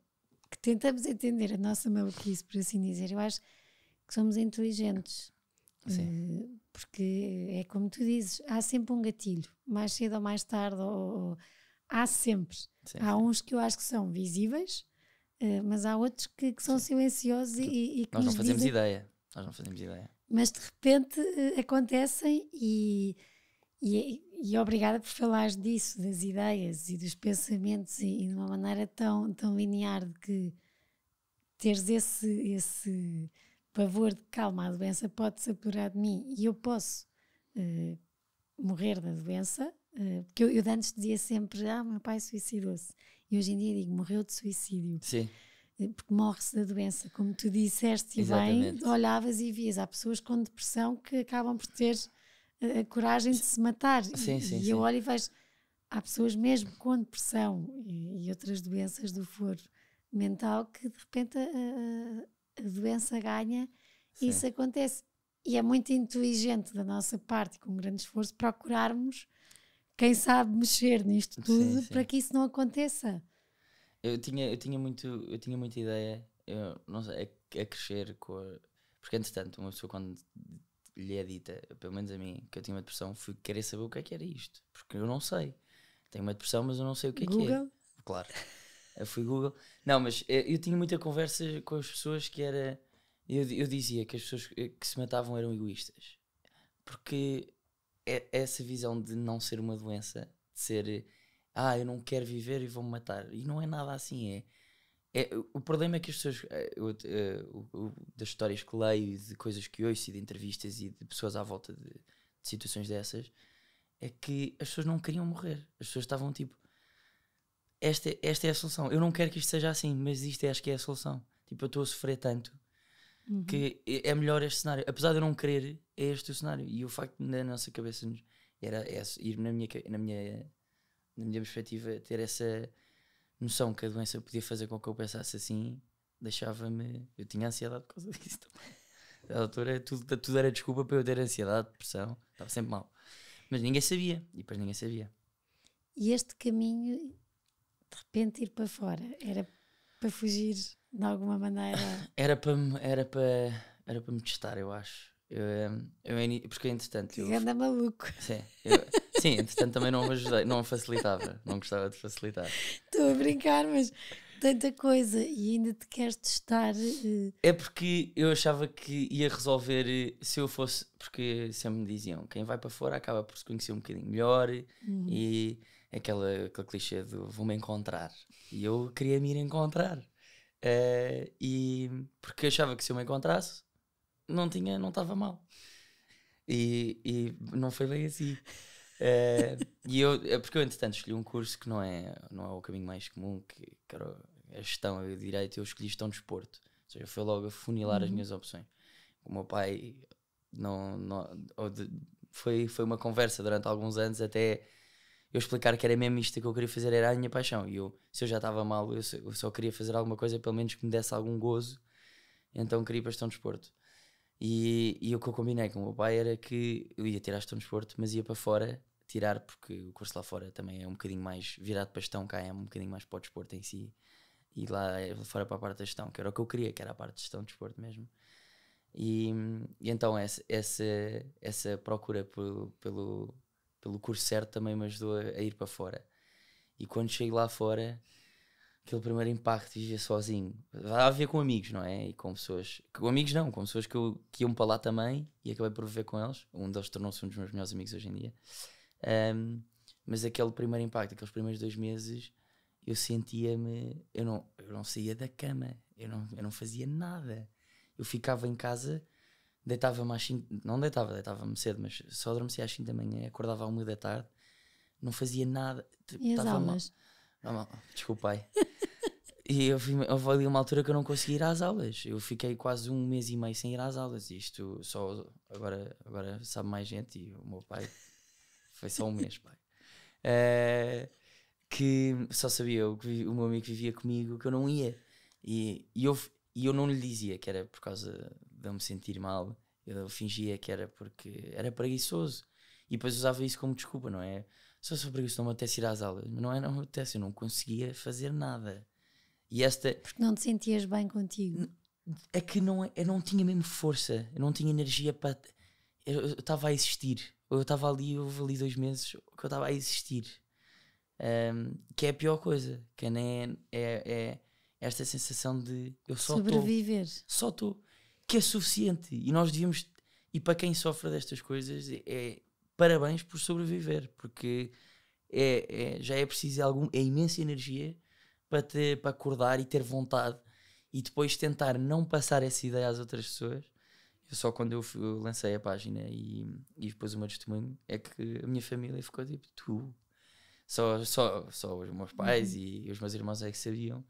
que tentamos entender a nossa maluquice, por assim dizer, eu acho que somos inteligentes. Sim. Uh, porque é como tu dizes, há sempre um gatilho, mais cedo ou mais tarde, ou, ou há sempre. Sim. Há uns que eu acho que são visíveis, uh, mas há outros que, que são Sim. silenciosos e, e, que. Nós não fazemos dizem, ideia. Nós não fazemos ideia. Mas de repente uh, acontecem e, e é e obrigada por falares disso, das ideias e dos pensamentos, e, e, de uma maneira tão, tão linear de que teres esse, esse pavor de calma, a doença pode se apurar de mim e eu posso uh, morrer da doença, uh, porque eu, eu antes dizia sempre, ah, meu pai suicidou-se, e hoje em dia digo, morreu de suicídio. Sim eh, porque morre-se da doença, como tu disseste e bem, olhavas e vias. Há pessoas com depressão que acabam por ter a, coragem de se matar. Sim, sim, e sim. eu olho e vejo. Há pessoas mesmo com depressão e, e outras doenças do foro mental que de repente a, a doença ganha e isso acontece. E é muito inteligente da nossa parte, com um grande esforço, procurarmos quem sabe mexer nisto tudo para que isso não aconteça. Eu tinha, eu tinha, muito, eu tinha muita ideia, eu não sei, a, é, a é crescer com a, porque entretanto uma pessoa quando lhe é dita, pelo menos a mim, que eu tinha uma depressão, fui querer saber o que é que era isto. Porque eu não sei. Tenho uma depressão, mas eu não sei o que é que é. Claro. Eu fui Google. Não, mas eu, tinha muita conversa com as pessoas que era. Eu, eu dizia que as pessoas que se matavam eram egoístas. Porque é, essa visão de não ser uma doença, de ser. Ah, eu não quero viver e vou-me matar. E não é nada assim, é é, o problema é que as pessoas. Eh, eu, eu, eu, eh, das histórias que leio, de coisas que ouço, e de entrevistas e de pessoas à volta de, de situações dessas, é que as pessoas não queriam morrer. As pessoas estavam tipo. Esta, esta é a solução. Eu não quero que isto seja assim, mas isto é, acho que é a solução. Tipo, eu estou a sofrer tanto uhum. que é, é melhor este cenário. Apesar de eu não querer, é este o cenário. E o facto na nossa cabeça era ir na minha, na minha, na minha perspectiva ter essa noção que a doença podia fazer com que eu pensasse assim, deixava-me. Eu tinha ansiedade por causa disso também. À altura, tudo, tudo era desculpa para eu ter ansiedade, depressão, estava sempre mal. Mas ninguém sabia, e depois ninguém sabia. E este caminho, de repente, ir para fora, era para fugir de alguma maneira? Era para, era para, era para me testar, eu acho. Eu, ehm, eu, é porque entretanto. Eu, anda maluco. Sim, eu, sim, entretanto também não ajudei, não facilitava, não gostava de facilitar. Estou a brincar, mas tanta coisa e ainda te queres testar. Eh, é porque eu achava que ia resolver eh, se eu fosse, porque sempre me diziam quem vai para fora acaba por se conhecer um bocadinho melhor uhum. e aquela, aquela clichê do vou-me encontrar. E eu queria me ir encontrar. Uh, e porque achava que se eu me encontrasse não tinha, não estava mal. E, e, não foi bem assim. Eh, e eu, eh, porque eu entretanto escolhi um curso que não é, não é o caminho mais comum, que, que era a gestão e o direito, eu escolhi gestão de esportes Ou seja, foi logo a funilar uhum. as minhas opções. O meu pai não, não foi, foi uma conversa durante alguns anos até eu explicar que era mesmo isto que eu queria fazer, era a minha paixão. E eu, se eu já estava mal, eu só, eu só queria fazer alguma coisa, pelo menos que me desse algum gozo. Então queria ir para gestão de esportes e, e o que eu combinei com o meu pai era que eu ia tirar gestão de esporte, mas ia para fora tirar, porque o curso lá fora também é um bocadinho mais virado para gestão, cá é um bocadinho mais para o desporto em si. E lá é fora para a parte da gestão, que era o que eu queria, que era a parte de gestão de desporto mesmo. E, e então essa, essa, essa procura pelo, pelo, pelo curso certo também me ajudou a, a ir para fora. E quando cheguei lá fora aquele primeiro impacto de viver sozinho. Vá a viver com amigos, não é? E com pessoas. Com amigos não, com pessoas que, eu, que iam para lá também e acabei por viver com eles. Um deles tornou-se um dos meus melhores amigos hoje em dia. Um, mas aquele primeiro impacto, aqueles primeiros dois meses, eu sentia-me. Eu não, eu não saía da cama, eu não, eu não fazia nada. Eu ficava em casa, deitava-me às 5. Não deitava, deitava-me cedo, mas só adormecia às 5 da manhã, acordava à 1 da tarde, não fazia nada. Tipo, e as almas? Mal. Desculpa aí. E eu fui, houve ali uma altura que eu não consegui ir às aulas. Eu fiquei quase um mês e meio sem ir às aulas. Isto só agora, agora sabe mais gente e o meu pai foi só um mês, pai. Uh, que só sabia que o meu amigo que vivia comigo que eu não ia. E, e, eu, e eu não lhe dizia que era por causa de eu me sentir mal. Eu fingia que era porque era preguiçoso. E depois usava isso como desculpa, não é? Só sou preguiçoso, não me apetece ir às aulas. Mas não é, não me apetece, eu não conseguia fazer nada. E esta. Porque não te sentias bem contigo. É que não, é, eu não tinha mesmo força, eu não tinha energia para. Eu estava a existir. Eu estava ali, houve ali dois meses que eu estava a existir. Um, que é a pior coisa, que nem é, né, é, é esta sensação de eu só Sobreviver. Tô, só estou. Que é suficiente. E nós devíamos. E para quem sofre destas coisas, é parabéns por sobreviver, porque é, é já é preciso algum, é imensa energia para, ter para acordar e ter vontade e depois tentar não passar essa ideia às outras pessoas. Eu só quando eu, fui, eu lancei a página e, e depois o meu testemunho é que a minha família ficou tipo, tu. Só, só, só os meus pais uhum. e os meus irmãos é que sabiam.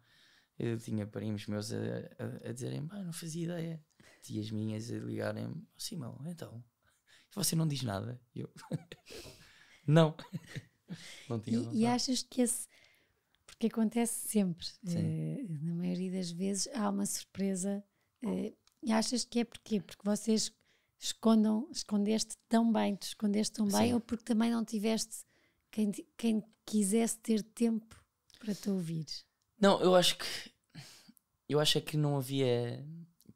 Eu tinha primos meus a, a, a dizerem, não fazia ideia. Tias minhas a ligarem Simão, então. você não diz nada? Eu, não. não tinha e, e achas que esse que acontece sempre. Uh, na maioria das vezes há uma surpresa. Uh, e achas que é porque Porque vocês escondam, escondeste tão bem, te escondeste tão bem, Sim. ou porque também não tiveste quem, quem quisesse ter tempo para te ouvir? Não, eu acho que eu acho é que não havia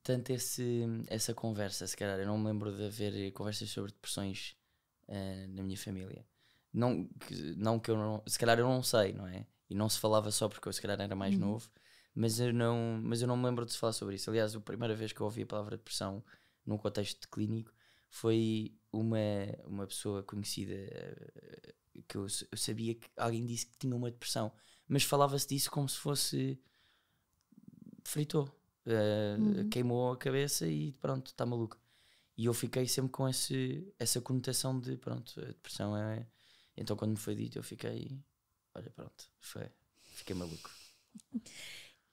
tanto esse, essa conversa, se calhar. Eu não me lembro de haver conversas sobre depressões uh, na minha família. Não, não que eu não. Se calhar eu não sei, não é? e não se falava só porque eu se calhar era mais uhum. novo, mas eu, não, mas eu não me lembro de se falar sobre isso. Aliás, a primeira vez que eu ouvi a palavra depressão num contexto clínico foi uma, uma pessoa conhecida eh, que eu, eu sabia que alguém disse que tinha uma depressão, mas falava-se disso como se fosse fritou, uh, uhum. queimou a cabeça e pronto, está maluco. E eu fiquei sempre com esse, essa conotação de pronto, a depressão é. Então, quando me foi dito, eu fiquei olha, pronto, foi. Fiquei maluco.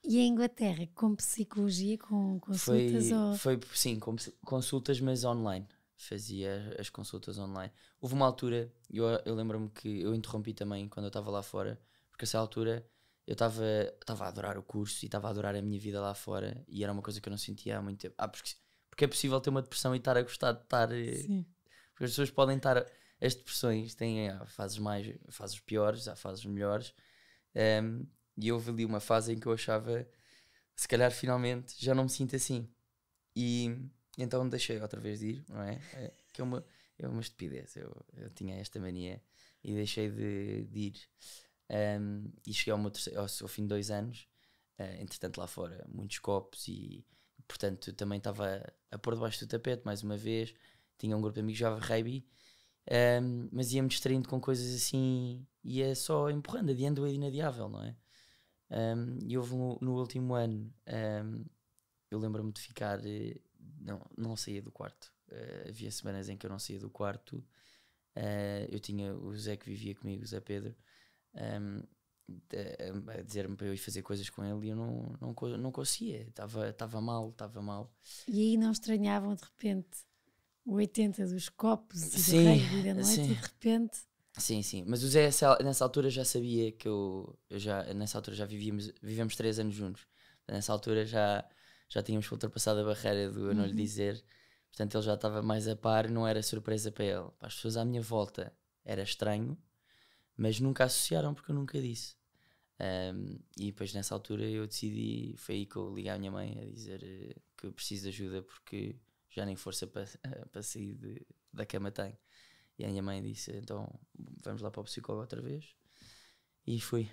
E em Inglaterra, com psicologia, com consultas? Foi, ou... foi sim, com consultas, mas online. Fazia as consultas online. Houve uma altura, eu, eu lembro-me que eu interrompi também quando eu estava lá fora, porque essa altura eu estava a adorar o curso e estava a adorar a minha vida lá fora e era uma coisa que eu não sentia há muito tempo. Ah, porque, porque é possível ter uma depressão e estar a gostar de estar. Eh, sim. Porque as pessoas podem estar as depressões têm há fases mais, fases piores, há fases melhores. Um, e houve ali uma fase em que eu achava, se calhar finalmente já não me sinto assim. E então deixei outra vez de ir, não é? é que é uma, é uma estupidez. Eu, eu tinha esta mania e deixei de, de ir. Um, e cheguei ao, meu terceiro, ao, ao fim de dois anos, uh, entretanto lá fora, muitos copos e, portanto, também estava a pôr debaixo do tapete mais uma vez. Tinha um grupo de amigos que jogava rugby um, mas ia-me distraindo com coisas assim, ia é só empurrando, adiando o inadiável, não é? Um, e houve no, no último ano, um, eu lembro-me de ficar, eh, não, não saía do quarto. Uh, havia semanas em que eu não saía do quarto. Uh, eu tinha o Zé que vivia comigo, o Zé Pedro, a, a dizer-me para eu ir fazer coisas com ele e eu não, não, não conseguia, estava mal, estava mal. E aí não estranhavam de repente? o 80 dos copos e sim, da noite sim. e de repente. Sim, sim. Mas o Zé nessa altura já sabia que eu, eu já nessa altura já vivíamos, vivemos três anos juntos. Nessa altura já, já tínhamos ultrapassado a barreira do eu não lhe uhum. dizer. Portanto, ele já estava mais a par, não era surpresa para ele. Para as pessoas à minha volta era estranho, mas nunca associaram porque eu nunca disse. Um, e depois nessa altura eu decidi, foi aí que eu liguei à minha mãe a dizer eh, que eu preciso de ajuda porque já nem força para, para sair de, da cama tenho. E a minha mãe disse: então vamos lá para o psicólogo outra vez. E fui.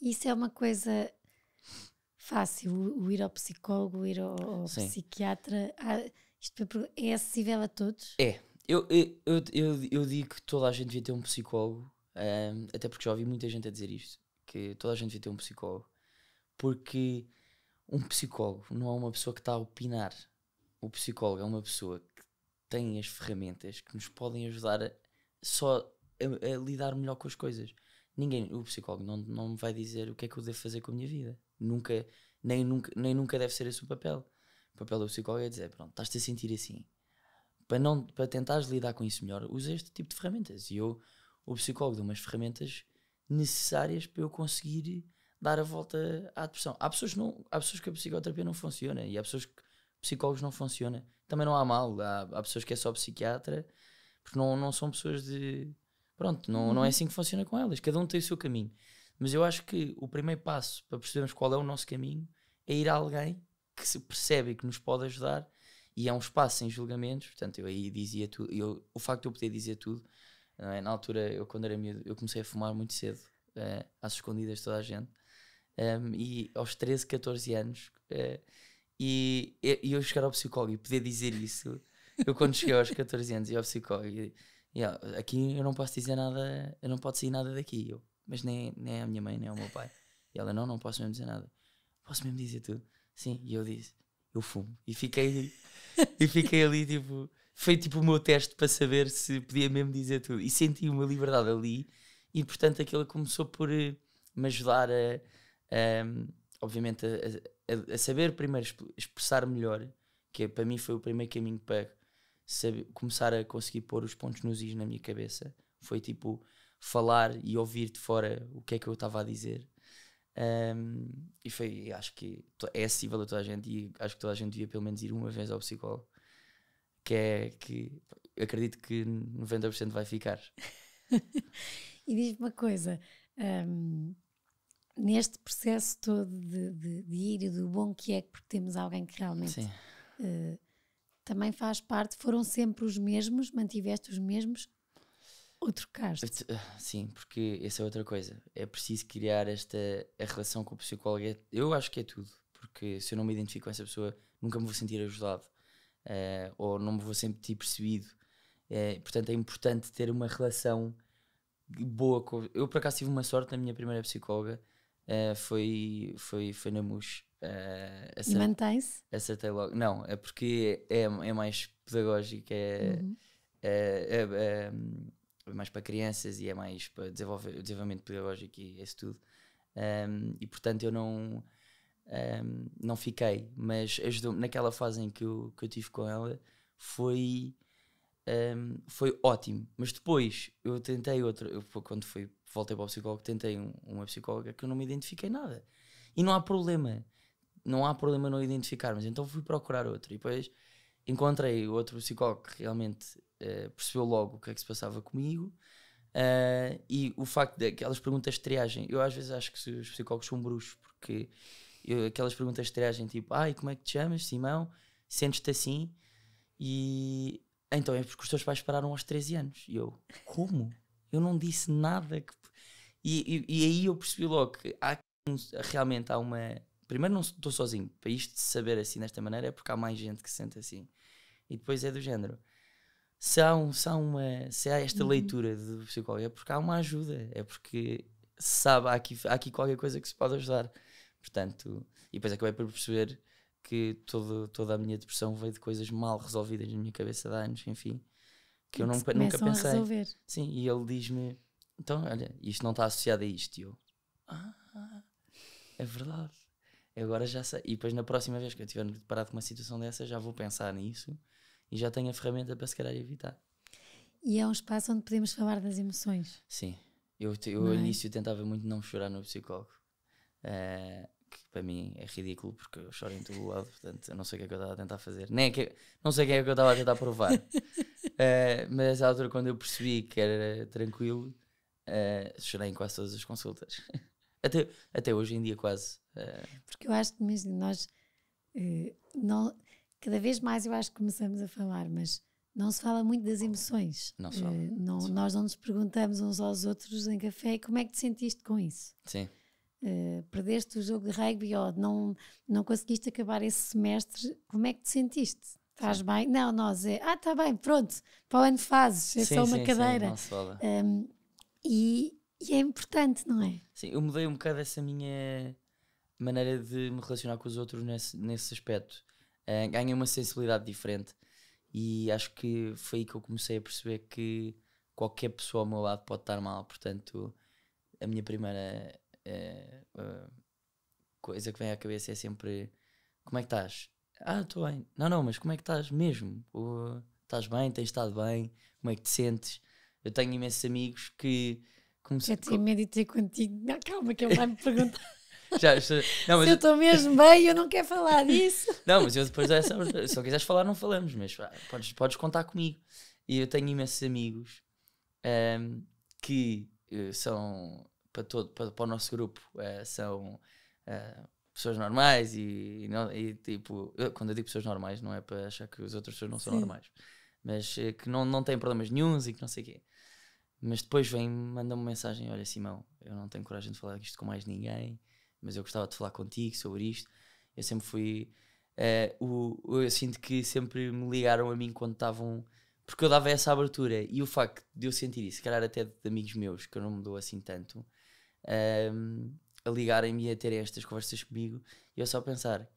Isso é uma coisa fácil, o, o ir ao psicólogo, o ir ao, ao psiquiatra. Isto é, é acessível a todos? É. Eu, eu, eu, eu digo que toda a gente devia ter um psicólogo, um, até porque já ouvi muita gente a dizer isto, que toda a gente devia ter um psicólogo. Porque um psicólogo não é uma pessoa que está a opinar, o psicólogo é uma pessoa que tem as ferramentas que nos podem ajudar a, só a, a, lidar melhor com as coisas. Ninguém, o psicólogo não, não me vai dizer o que é que eu devo fazer com a minha vida. Nunca, nem nunca, nem nunca deve ser esse o papel. O papel do psicólogo é dizer, pronto, estás-te a sentir assim. Para, não, para tentares lidar com isso melhor, usa este tipo de ferramentas. E eu, o psicólogo, dou umas ferramentas necessárias para eu conseguir dar a volta à depressão. Há pessoas, não, há pessoas que a psicoterapia não funciona e há pessoas que psicólogos não funciona. Também não há mal, há, há pessoas que é só psiquiatra, porque não, não são pessoas de. Pronto, não, não é uhum. assim que funciona com elas, cada um tem o seu caminho. Mas eu acho que o primeiro passo para percebermos qual é o nosso caminho é ir a alguém que se percebe e que nos pode ajudar e é um espaço sem julgamentos. Portanto, eu aí dizia tudo, eu, o facto de eu poder dizer tudo, é? na altura, eu quando era miúdo, eu comecei a fumar muito cedo, eh, às escondidas toda a gente. Um, ehm, e aos 13, 14 anos, eh, e, e eu chegar ao psicólogo e poder dizer isso, eu quando cheguei aos 14 anos e ao psicólogo, e, yeah, aqui eu não posso dizer nada, eu não posso sair nada daqui, eu, mas nem, nem à é minha mãe, nem ao é meu pai. E ela, não, não posso mesmo dizer nada. Posso mesmo dizer tudo? Sim, e eu disse, eu fumo. E fiquei, e fiquei ali, tipo, foi tipo o meu teste para saber se podia mesmo dizer tudo. E senti uma liberdade ali, e portanto aquilo começou por eh, me ajudar a, a obviamente, a, a, a saber primeiro expressar melhor, que é, para mim foi o primeiro caminho para saber, começar a conseguir pôr os pontos nos is na minha cabeça. Foi tipo falar e ouvir de fora o que é que eu estava a dizer. Um, e foi, acho que é acessível a toda a gente e acho que toda a gente devia pelo menos ir uma vez ao psicólogo. Que é que acredito que 90% vai ficar. e diz-me uma coisa: um, neste processo todo de, de, de, ir e do bom que é porque temos alguém que realmente uh, também faz parte, foram sempre os mesmos, mantiveste os mesmos outro caso eh, Sim, porque essa é outra coisa. É preciso criar esta a relação com o psicólogo. É, eu acho que é tudo, porque se eu não me identifico com essa pessoa, nunca me vou sentir ajudado uh, ou não me vou sempre ter percebido. Uh, portanto, é importante ter uma relação boa com. Eu, por acaso, tive uma sorte na minha primeira psicóloga uh, foi, foi, foi na MUS. Uh, eh, acertei, e mantém-se? Acertei logo. Não, é porque é, é mais pedagógico, é, uhum. é, é, é, é mais para crianças e é mais para desenvolvimento pedagógico e isso tudo. Um, ehm, e portanto eu não, um, ehm, não fiquei, mas ajudou-me naquela fase em que eu, que eu tive com ela foi, um, ehm, foi ótimo. Mas depois eu tentei outra, eu, quando fui voltei para o psicólogo, tentei um, uma psicóloga que eu não me identifiquei nada. E não há problema. Não há problema não identificar mas Então fui procurar outro. E depois encontrei outro psicólogo que realmente uh, percebeu logo o que é que se passava comigo. Uh, e o facto daquelas perguntas de triagem, eu às vezes acho que os psicólogos são bruxos, porque eu, aquelas perguntas de triagem tipo, ai, ah, como é que te chamas, Simão? Sentes-te assim? E então é porque os teus pais pararam aos 13 anos. E eu, como? Eu não disse nada que e, e, e, aí eu percebi logo que há, realmente há uma. Primeiro, não estou sozinho. Para isto saber assim desta maneira é porque há mais gente que se sente assim. E depois é do género. Se há, um, se há uma, se há esta uhum. leitura do psicólogo é porque há uma ajuda. É porque se sabe, há aqui, há aqui qualquer coisa que se pode ajudar. Portanto, e depois acabei por perceber que todo, toda a minha depressão veio de coisas mal resolvidas na minha cabeça há anos, enfim, que, eu não, nunca pensei. Sim, e ele diz-me então, olha, isto não está associado a isto. E eu, ah, é verdade. agora já sei. E depois, na próxima vez que eu estiver deparado com uma situação dessa, já vou pensar nisso e já tenho a ferramenta para se calhar evitar. E é um espaço onde podemos falar das emoções. Sim. Eu, eu ao é? início tentava muito não chorar no psicólogo. Uh, que para mim é ridículo porque eu choro em todo lado, portanto eu não sei o que é que eu estava a tentar fazer, nem é que, não sei o que é que eu estava a tentar provar. uh, mas à altura, quando eu percebi que era tranquilo, Uh, chorei em quase todas as consultas. até, até hoje em dia, quase. Uh... Porque eu acho que, mesmo nós. Uh, não, cada vez mais eu acho que começamos a falar, mas não se fala muito das emoções. Não se fala. Uh, não, nós não nos perguntamos uns aos outros em café como é que te sentiste com isso. Sim. Uh, perdeste o jogo de rugby ou não, não conseguiste acabar esse semestre, como é que te sentiste? Estás bem? Não, nós é, ah, está bem, pronto, para o ano fazes, é sim, só uma sim, cadeira. Sim, não se fala. E, e é importante, não é? Sim, eu mudei um bocado essa minha maneira de me relacionar com os outros nesse, nesse aspecto. Uh, ganhei uma sensibilidade diferente e acho que foi aí que eu comecei a perceber que qualquer pessoa ao meu lado pode estar mal. Portanto, a minha primeira uh, uh, coisa que vem à cabeça é sempre: Como é que estás? Ah, estou bem. Não, não, mas como é que estás mesmo? Estás bem? Tens estado bem? Como é que te sentes? Eu tenho imensos amigos que começaram. Já tinha medo de ter contigo. Não, calma, que ele vai me perguntar. já, já, não, mas... Se eu estou mesmo bem, eu não quero falar disso. não, mas eu depois, é se não quiseres falar, não falamos, mas podes, podes contar comigo. E eu tenho imensos amigos um, ehm, que uh, são, para, todo, para, para o nosso grupo, uh, são. Uh, pessoas normais e, e, e, tipo, quando eu digo pessoas normais, não é para achar que as outras pessoas não são Sim. normais, mas eh, que não, não tem problemas nenhums e que não sei o quê. Mas depois vem, manda-me uma mensagem: Olha, Simão, eu não tenho coragem de falar isto com mais ninguém, mas eu gostava de falar contigo sobre isto. Eu sempre fui. Uh, o, eu sinto que sempre me ligaram a mim quando estavam. Porque eu dava essa abertura e o facto de eu sentir isso, se calhar até de amigos meus, que eu não me dou assim tanto, ehm, a ligarem-me e a terem estas conversas comigo, e eu só pensar.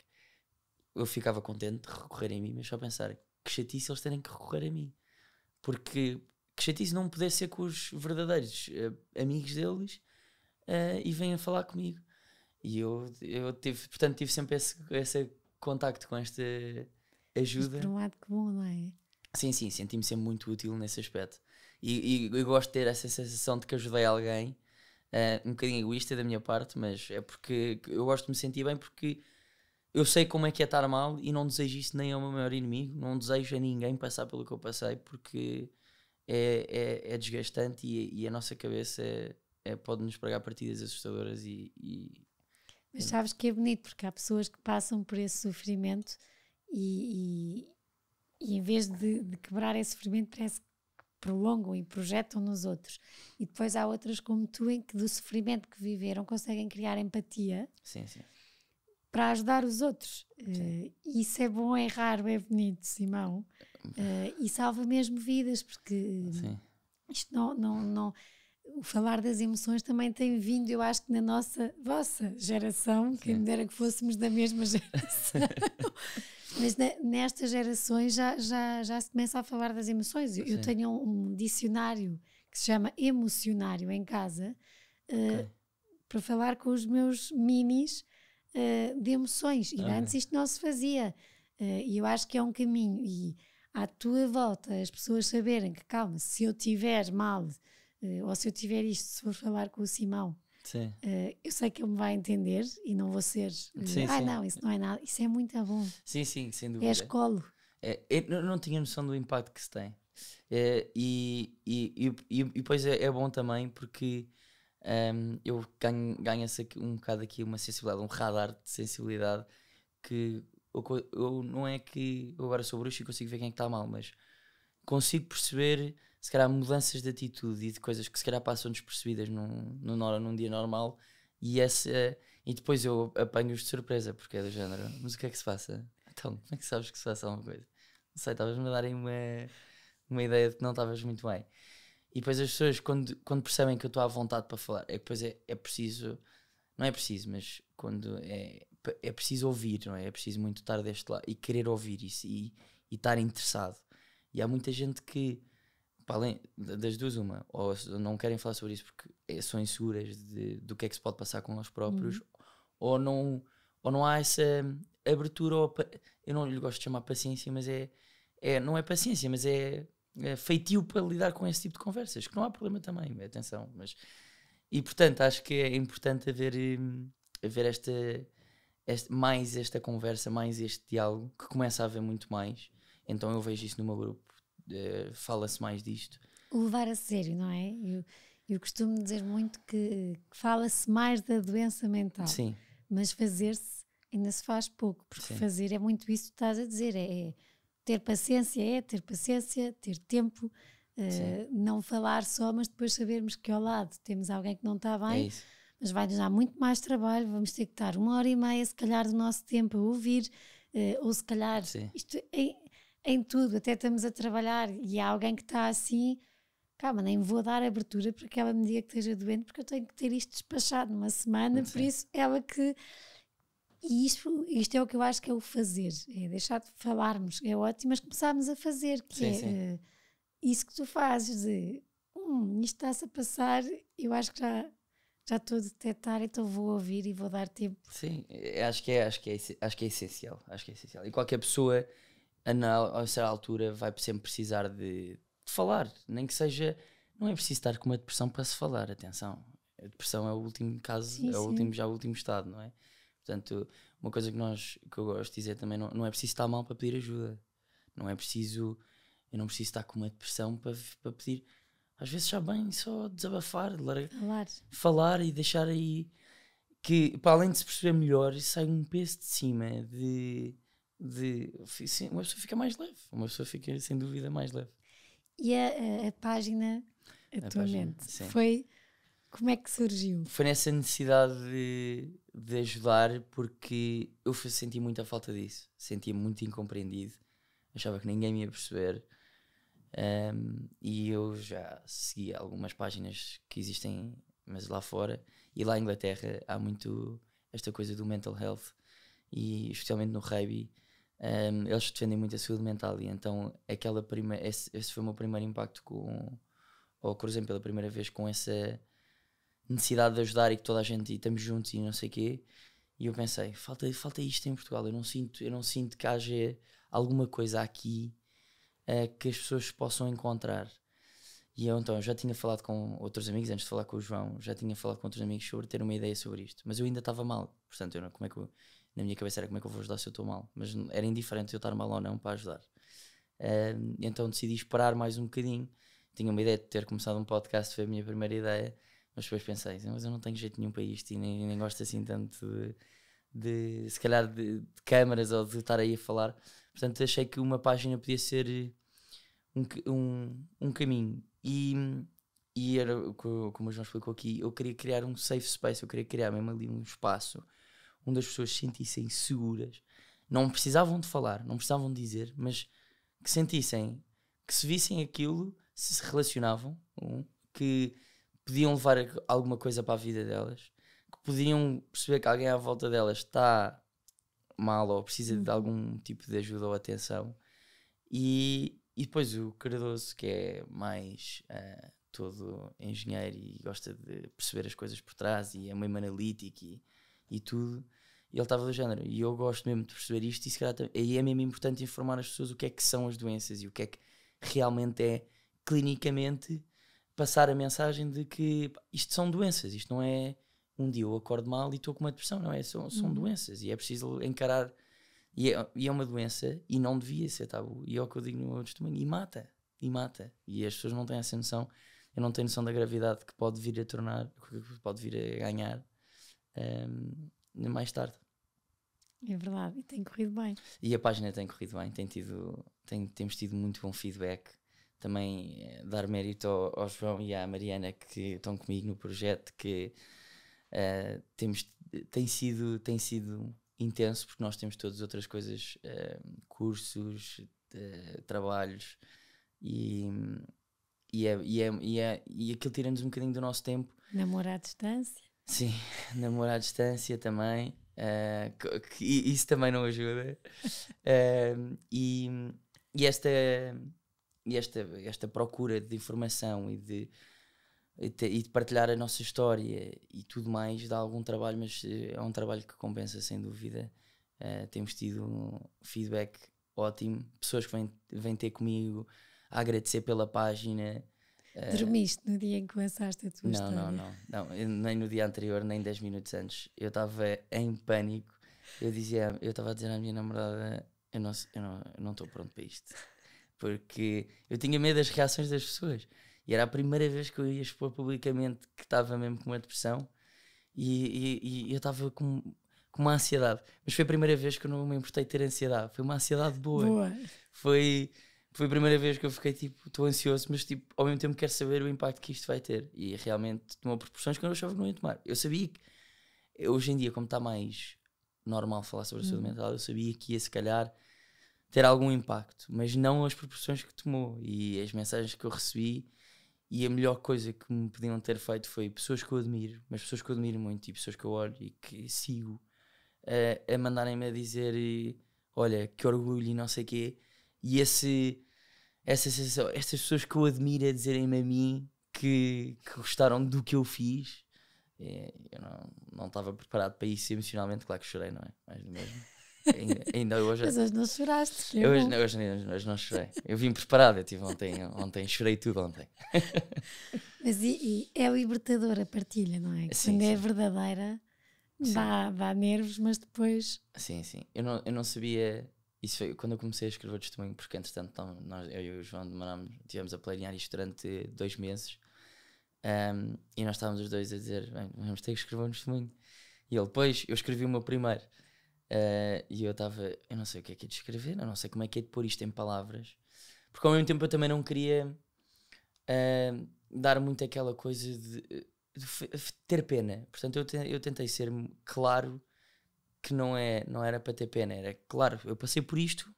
Eu ficava contente de recorrer em mim, mas só pensar que chatice eles terem que recorrer a mim. Porque que chatice não poder ser com os verdadeiros uh, amigos deles uh, e venham falar comigo. E eu, eu tive, portanto, tive sempre esse, esse contacto com esta ajuda. Mas por um lado que bom, não é? Sim, sim, senti-me sempre muito útil nesse aspecto. E, e eu gosto de ter essa sensação de que ajudei alguém, uh, um bocadinho egoísta da minha parte, mas é porque eu gosto de me sentir bem porque eu sei como é que é estar mal e não desejo isso nem ao meu maior inimigo, não desejo a ninguém passar pelo que eu passei porque é, é, é desgastante e, e, a nossa cabeça é, é pode-nos pregar partidas assustadoras e, e, Mas sabes que é bonito porque há pessoas que passam por esse sofrimento e, e em vez de, de, quebrar esse sofrimento parece que prolongam e projetam nos outros. E depois há outras como tu em que do sofrimento que viveram conseguem criar empatia. Sim, sim para ajudar os outros. Uh, isso é bom, é raro, é bonito, Simão. Uh, e salva mesmo vidas, porque Sim. isto não, não, não. O falar das emoções também tem vindo, eu acho que na nossa, vossa geração, quem me dera que fôssemos da mesma geração. Mas nestas gerações já, já, já se começa a falar das emoções. Eu, eu tenho um, um, dicionário que se chama Emocionário em casa uh, okay. para falar com os meus minis eh, de emoções. E ah. antes isto não se fazia. Eh, e eu acho que é um caminho. E à tua volta, as pessoas saberem que, calma, se eu tiver mal, eh, ou se eu tiver isto, se for falar com o Simão, eu sei que ele me vai entender e não vou ser. Sim, ah, sim. não, isso não é nada. Isso é muito bom. Sim, sim, sem é dúvida. É escolo. É, eu não tinha noção do impacto que se tem. É, e, e, e, e, depois é, é, bom também porque um, eu ganho, ganho-se um bocado aqui uma sensibilidade, um radar de sensibilidade que eu, eu não é que eu agora sou bruxo e consigo ver quem é está mal, mas consigo perceber se calhar mudanças de atitude e de coisas que se calhar passam despercebidas num, num, num dia normal e, essa, e depois eu apanho-os de surpresa porque é do género, mas o que é que se passa? Então, como é que sabes que se passa alguma coisa? Não sei, estavas-me a uma, uma ideia de que não estavas muito bem. E depois as pessoas, quando, quando percebem que eu estou à vontade para falar, é que depois é, é preciso, não é preciso, mas quando é, é preciso ouvir, não é? É preciso muito estar deste lado e querer ouvir isso e, e estar interessado. E há muita gente que, para além das duas, uma, ou não querem falar sobre isso porque é, são inseguras de, do que é que se pode passar com os próprios, uhum. ou, não, ou não há essa abertura, ou, eu não lhe gosto de chamar paciência, mas é, é não é paciência, mas é eh, feitio para lidar com esse tipo de conversas, que não há problema também, atenção. Mas, e portanto, acho que é importante haver, hum, haver esta, esta, mais esta conversa, mais este diálogo, que começa a haver muito mais. Então eu vejo isso no meu grupo, eh, fala-se mais disto. O levar a sério, não é? Eu, eu costumo dizer muito que, que fala-se mais da doença mental. Sim. Mas fazer-se ainda se faz pouco, porque Sim. fazer é muito isso que estás a dizer, é, é ter paciência é ter paciência, ter tempo, uh, não falar só, mas depois sabermos que ao lado temos alguém que não está é bem, é mas vai-nos dar muito mais trabalho, vamos ter que estar uma hora e meia, se calhar, do nosso tempo a ouvir, uh, ou se calhar, Sim. isto em, em, tudo, até estamos a trabalhar e há alguém que está assim. Calma, nem vou dar abertura para que ela me diga que esteja doente, porque eu tenho que ter isto despachado numa semana, Sim. por isso ela que e isto, isto é o que eu acho que é o fazer, é deixar de falarmos, é ótimo, mas começarmos a fazer, que sim, é sim. Uh, isso que tu fazes, de hum, isto está-se a passar, eu acho que já, já estou a detectar, então vou ouvir e vou dar tempo. Sim, é, acho que é, acho que é, acho que é essencial, acho que é essencial. E qualquer pessoa, a, a certa altura, vai sempre precisar de, de falar, nem que seja... Não é preciso estar com uma depressão para se falar, atenção. A depressão é o último caso, sim, é o último, já o último estado, não é? Portanto, uma coisa que, nós, que eu gosto de dizer também, não, não é preciso estar mal para pedir ajuda. Não é preciso, eu não preciso estar com uma depressão para, para pedir. Às vezes já bem só desabafar, largar, falar. falar e deixar aí que, para além de se perceber melhor, sai um peso de cima de, de uma pessoa fica mais leve, uma pessoa fica sem dúvida mais leve. E a, a, a página atualmente a página, foi como é que surgiu? Foi nessa necessidade de, de ajudar, porque eu senti muita falta disso. Sentia muito incompreendido, achava que ninguém me ia perceber. Um, e eu já segui algumas páginas que existem, mas lá fora. E lá em Inglaterra há muito esta coisa do mental health, e especialmente no rugby. Um, eles defendem muito a saúde mental e então aquela prima, esse, esse foi o meu primeiro impacto com ou cruzei pela primeira vez com essa necessidade de ajudar e que toda a gente e estamos juntos e não sei o quê. E eu pensei, falta, falta isto em Portugal. Eu não sinto, eu não sinto que haja alguma coisa aqui uh, que as pessoas possam encontrar. E eu então já tinha falado com outros amigos, antes de falar com o João, já tinha falado com outros amigos sobre ter uma ideia sobre isto. Mas eu ainda estava mal. Portanto, eu não, como é que eu, na minha cabeça era como é que eu vou ajudar se eu estou mal. Mas era indiferente eu estar mal ou não para ajudar. Uh, então decidi esperar mais um bocadinho. Tinha uma ideia de ter começado um podcast, foi a minha primeira ideia mas depois pensei, mas eu não tenho jeito nenhum para isto e nem, nem gosto assim tanto de, de se calhar, de, de câmaras ou de estar aí a falar. Portanto, achei que uma página podia ser um, um, um caminho. E, e era, como o João explicou aqui, eu queria criar um safe space, eu queria criar mesmo ali um espaço onde as pessoas se sentissem seguras. Não precisavam de falar, não precisavam de dizer, mas que sentissem, que se vissem aquilo, se, se relacionavam, que podiam levar alguma coisa para a vida delas, que podiam perceber que alguém à volta delas está mal ou precisa uhum. de algum tipo de ajuda ou atenção. E, e depois o Cardoso, que é mais uh, todo engenheiro e gosta de perceber as coisas por trás e é mesmo analítico e, e tudo. E ele estava do género, e eu gosto mesmo de perceber isto, e se calhar aí é mesmo importante informar as pessoas o que é que são as doenças e o que é que realmente é clinicamente passar a mensagem de que isto são doenças, isto não é um dia eu acordo mal e estou com uma depressão, não é? São, são uhum. doenças e é preciso encarar. E é, e é, uma doença e não devia ser tabu. E é o que eu digo no meu testemunho. E mata, e mata. E as pessoas não têm essa noção. Eu não tenho noção da gravidade que pode vir a tornar, que pode vir a ganhar um, mais tarde. É verdade, e tem corrido bem. E a página tem corrido bem, tem tido, tem, temos tido muito bom feedback também eh, dar mérito ao, ao, João e à Mariana que estão comigo no projeto que uh, temos tem sido tem sido intenso porque nós temos todas outras coisas uh, cursos uh, trabalhos e e, é, e, é, e, é, e aquilo tira-nos um bocadinho do nosso tempo namorar à distância sim namorar à distância também que, que, isso também não ajuda e, e esta e esta, esta procura de informação e de, e de, e de partilhar a nossa história e tudo mais dá algum trabalho, mas eh, é um trabalho que compensa sem dúvida. Uh, temos tido um feedback ótimo, pessoas que vêm, vêm ter comigo a agradecer pela página. Eh, Dormiste no dia em que lançaste a tua não, história? Não, não, não. Nem no dia anterior, nem 10 minutos antes. Eu estava em pânico. Eu dizia, eu estava a dizer à minha namorada, eu não estou não, não pronto para isto porque eu tinha medo das reações das pessoas. E era a primeira vez que eu ia expor publicamente que estava mesmo com uma depressão e, e, e eu estava com, com uma ansiedade. Mas foi a primeira vez que eu não me importei ter ansiedade. Foi uma ansiedade boa. boa. Foi, foi a primeira vez que eu fiquei tipo, estou ansioso, mas tipo, ao mesmo tempo quero saber o impacto que isto vai ter. E realmente tomou proporções que eu não achava que não ia tomar. Eu sabia que hoje em dia, como está mais normal falar sobre a saúde hum. mental, eu sabia que ia se calhar ter algum impacto, mas não as proporções que tomou e as mensagens que eu recebi. E a melhor coisa que me podiam ter feito foi pessoas que eu admiro, mas pessoas que eu admiro muito e pessoas que eu olho e que sigo a, eh, a mandarem-me a dizer: Olha, que orgulho e não sei o quê. E esse, essa sensação, pessoas que eu admiro a dizerem-me a mim que, que gostaram do que eu fiz eh, eu não estava preparado para isso emocionalmente, claro que chorei, não é? Mas mesmo. Ainda, hoje. Mas hoje não choraste, que hoje, não, hoje, hoje, não chorei. Eu vim preparada, tive ontem, ontem, chorei tudo ontem. Mas e, e é libertadora a partilha, não é? Sim, Quando é sim. é verdadeira, dá, dá nervos, mas depois. Sim, sim. Eu não, eu não sabia. Isso foi quando eu comecei a escrever o testemunho, porque entretanto então, nós, eu e o João demorámos, tivemos a planear isto durante dois meses um, e nós estávamos os dois a dizer: vamos ter que escrever um testemunho. E ele, depois eu escrevi o meu primeiro. Uh, e eu estava, eu não sei o que é que é de escrever, eu não sei como é que é de pôr isto em palavras, porque ao mesmo tempo eu também não queria uh, dar muito aquela coisa de, de, ter pena. Portanto, eu, te, eu tentei ser claro que não, é, não era para ter pena, era claro, eu passei por isto,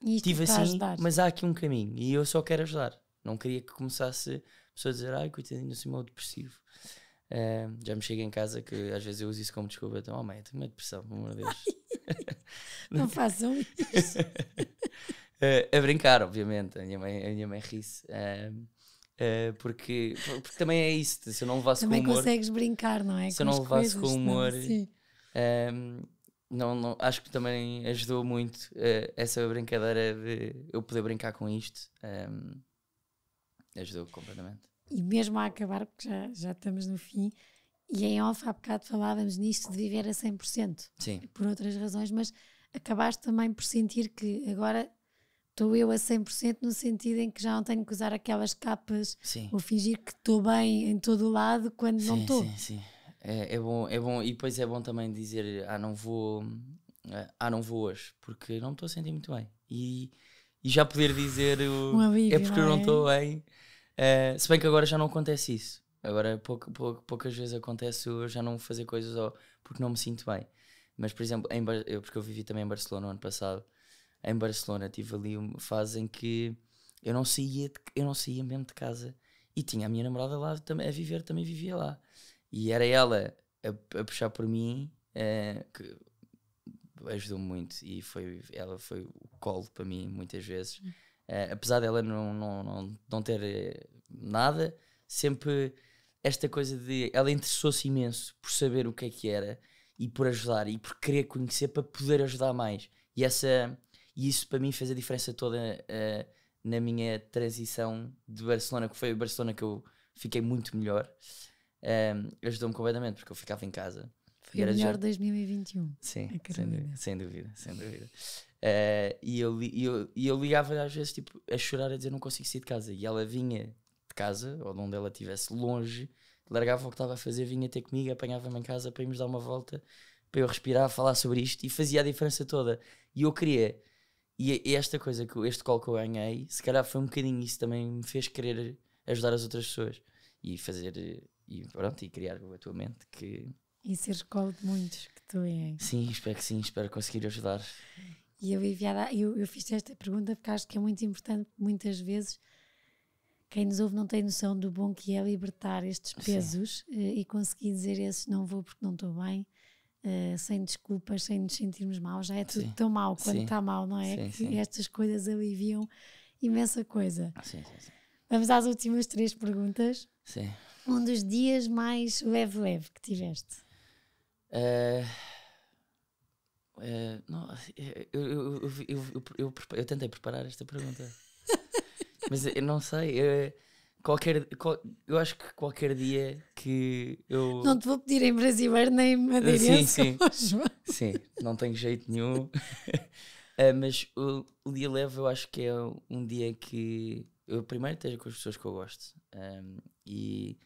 e isto tive assim, mas há aqui um caminho e eu só quero ajudar. Não queria que começasse pessoas a dizer, ai coitadinho, sou mal depressivo. Eh, já me chega em casa que às vezes eu uso isso como desculpa. Então, oh mãe, tenho uma depressão, por amor de Deus. não façam isso. Eh, a brincar, obviamente. A minha mãe, a minha mãe ri-se. Uh, porque, porque, também é isso, se eu não levasse também com humor. Também consegues brincar, não é? Se eu não levasse coisas, com é? humor. Não, não, não, acho que também ajudou muito uh, essa brincadeira de eu poder brincar com isto. Um, ajudou completamente e mesmo a acabar, porque já, já estamos no fim, e em off há bocado falávamos nisto de viver a 100%, Sim. por outras razões, mas acabaste também por sentir que agora estou eu a 100% no sentido em que já não tenho que usar aquelas capas sim. ou fingir que estou bem em todo o lado quando sim, não estou. Sim, sim. É, é, bom, é bom, e depois é bom também dizer ah, não vou, ah, não vou hoje, porque não me estou a sentir muito bem. E, e já poder dizer o, um é porque eu não é? estou bem eh, se bem que agora já não acontece isso. Agora pouca, pouca, poucas vezes acontece eu já não fazer coisas ou porque não me sinto bem. Mas, por exemplo, em, eu, porque eu vivi também em Barcelona no ano passado, em Barcelona tive ali uma fase em que eu não saía, de, eu não saía mesmo de casa e tinha a minha namorada lá também, a viver, também vivia lá. E era ela a, a puxar por mim, eh, que ajudou muito e foi, ela foi o colo para mim muitas vezes. Uh, apesar dela não, não, não, não ter eh, nada, sempre esta coisa de. Ela interessou-se imenso por saber o que é que era e por ajudar e por querer conhecer para poder ajudar mais. E, essa, e isso para mim fez a diferença toda uh, na minha transição de Barcelona, que foi o Barcelona que eu fiquei muito melhor. Ehm, ajudou-me completamente, porque eu ficava em casa. Foi o melhor de 2021. Sim, é sem dúvida, sem dúvida, sem dúvida. Uh, e, eu, e, eu, e eu ligava às vezes tipo, a chorar, a dizer não consigo sair de casa. E ela vinha de casa, ou de onde ela estivesse longe, largava o que estava a fazer, vinha ter comigo, apanhava-me em casa para irmos dar uma volta, para eu respirar, falar sobre isto e fazia a diferença toda. E eu queria. E é, é esta coisa, que este call que eu ganhei, se calhar foi um bocadinho isso também me fez querer ajudar as outras pessoas e fazer. E pronto, e criar a tua mente que. E seres colo de muitos que tu és. Sim, espero que sim, espero conseguir ajudar. E eu, eu, eu fiz esta pergunta porque acho que é muito importante, muitas vezes quem nos ouve não tem noção do bom que é libertar estes pesos uh, e conseguir dizer esses não vou porque não estou bem, uh, sem desculpas, sem nos sentirmos mal. Já é tudo sim. tão mal quando está mal, não é? Sim, que estas coisas aliviam imensa coisa. Ah, Vamos às últimas três perguntas. Um dos dias mais leve-leve que tiveste? Uh eh, não, assim, eh, eu, eu, eu, eu, tentei preparar esta pergunta, mas eu eh, não sei. Eu, qualquer, qual, eu acho que qualquer dia que eu. Não te vou pedir em brasileiro nem em Sim, sim. sim, não tenho jeito nenhum. uh, mas o, o, dia leve eu acho que é um dia que eu primeiro esteja com as pessoas que eu gosto. Um, ehm, e.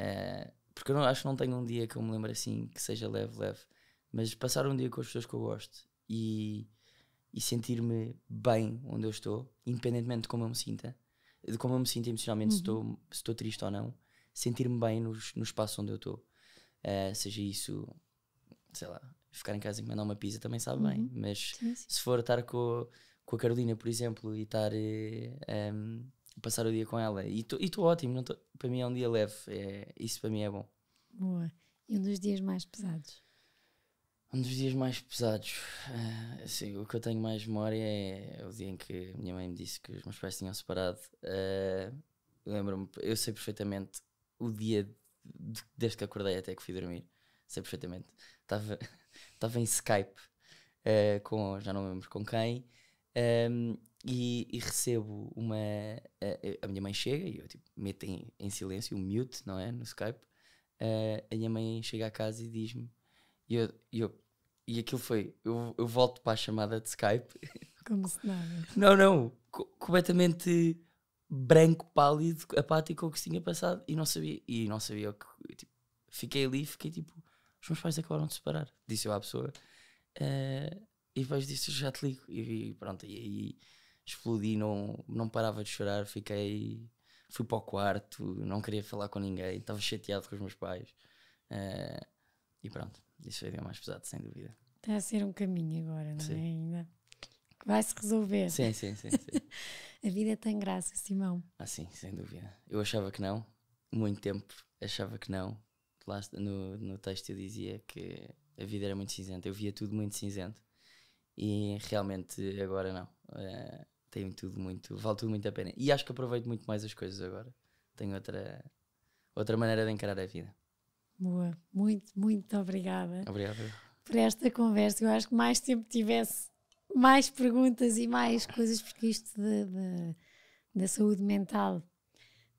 Uh, porque eu não, acho que não tenho um dia que eu me lembro assim que seja leve, leve mas passar um dia com as pessoas que eu gosto e, e sentir-me bem onde eu estou, independentemente de como eu me sinta, de como eu me sinto emocionalmente, uhum. se, estou, se estou triste ou não, sentir-me bem nos, no espaço onde eu estou. Uh, seja isso, sei lá, ficar em casa e mandar uma pizza também sabe uhum. bem, mas sim, sim. se for estar com, com a Carolina, por exemplo, e estar. Uh, eh, um, ehm, passar o dia com ela e estou ótimo, tô, para mim é um dia leve, é, isso para mim é bom. Boa. E um dos dias mais pesados? Um dos dias mais pesados, uh, assim, o que eu tenho mais memória é o dia em que a minha mãe me disse que os meus pais tinham separado. Uh, Lembro-me, eu sei perfeitamente o dia de, desde que acordei até que fui dormir, sei perfeitamente. Estava, estava em Skype uh, com, já não me lembro com quem, um, ehm, e, e, recebo uma. A, a, minha mãe chega e eu tipo, meto em, em silêncio, o um mute, não é? No Skype. a minha mãe chega à casa e diz-me e eu, eu, e aquilo foi, eu, eu volto para a chamada de Skype. Como se nada. Não, não, co completamente branco, pálido, apático o que se tinha passado e não sabia, e não sabia o que, tipo, fiquei ali, fiquei tipo, os meus pais acabaram de separar, disse eu à pessoa. Uh, e depois disse, já te ligo. E, e pronto, e aí explodi, não, não parava de chorar, fiquei. Fui para o quarto, não queria falar com ninguém, estava chateado com os meus pais. Uh, e pronto, isso foi o mais pesado, sem dúvida. Está a ser um caminho agora, não é? sim. é? Ainda. Que vai se resolver. Sim, sim, sim. sim. a vida tem graça, Simão. Ah, sim, sem dúvida. Eu achava que não, muito tempo achava que não. Lá no, no texto eu dizia que a vida era muito cinzenta, eu via tudo muito cinzento e realmente agora não. Uh, tem tudo muito, vale tudo muito a pena. E acho que aproveito muito mais as coisas agora. Tenho outra, outra maneira de encarar a vida. Boa, muito, muito obrigada. obrigada Por esta conversa, eu acho que mais tempo tivesse mais perguntas e mais coisas, porque isto da saúde mental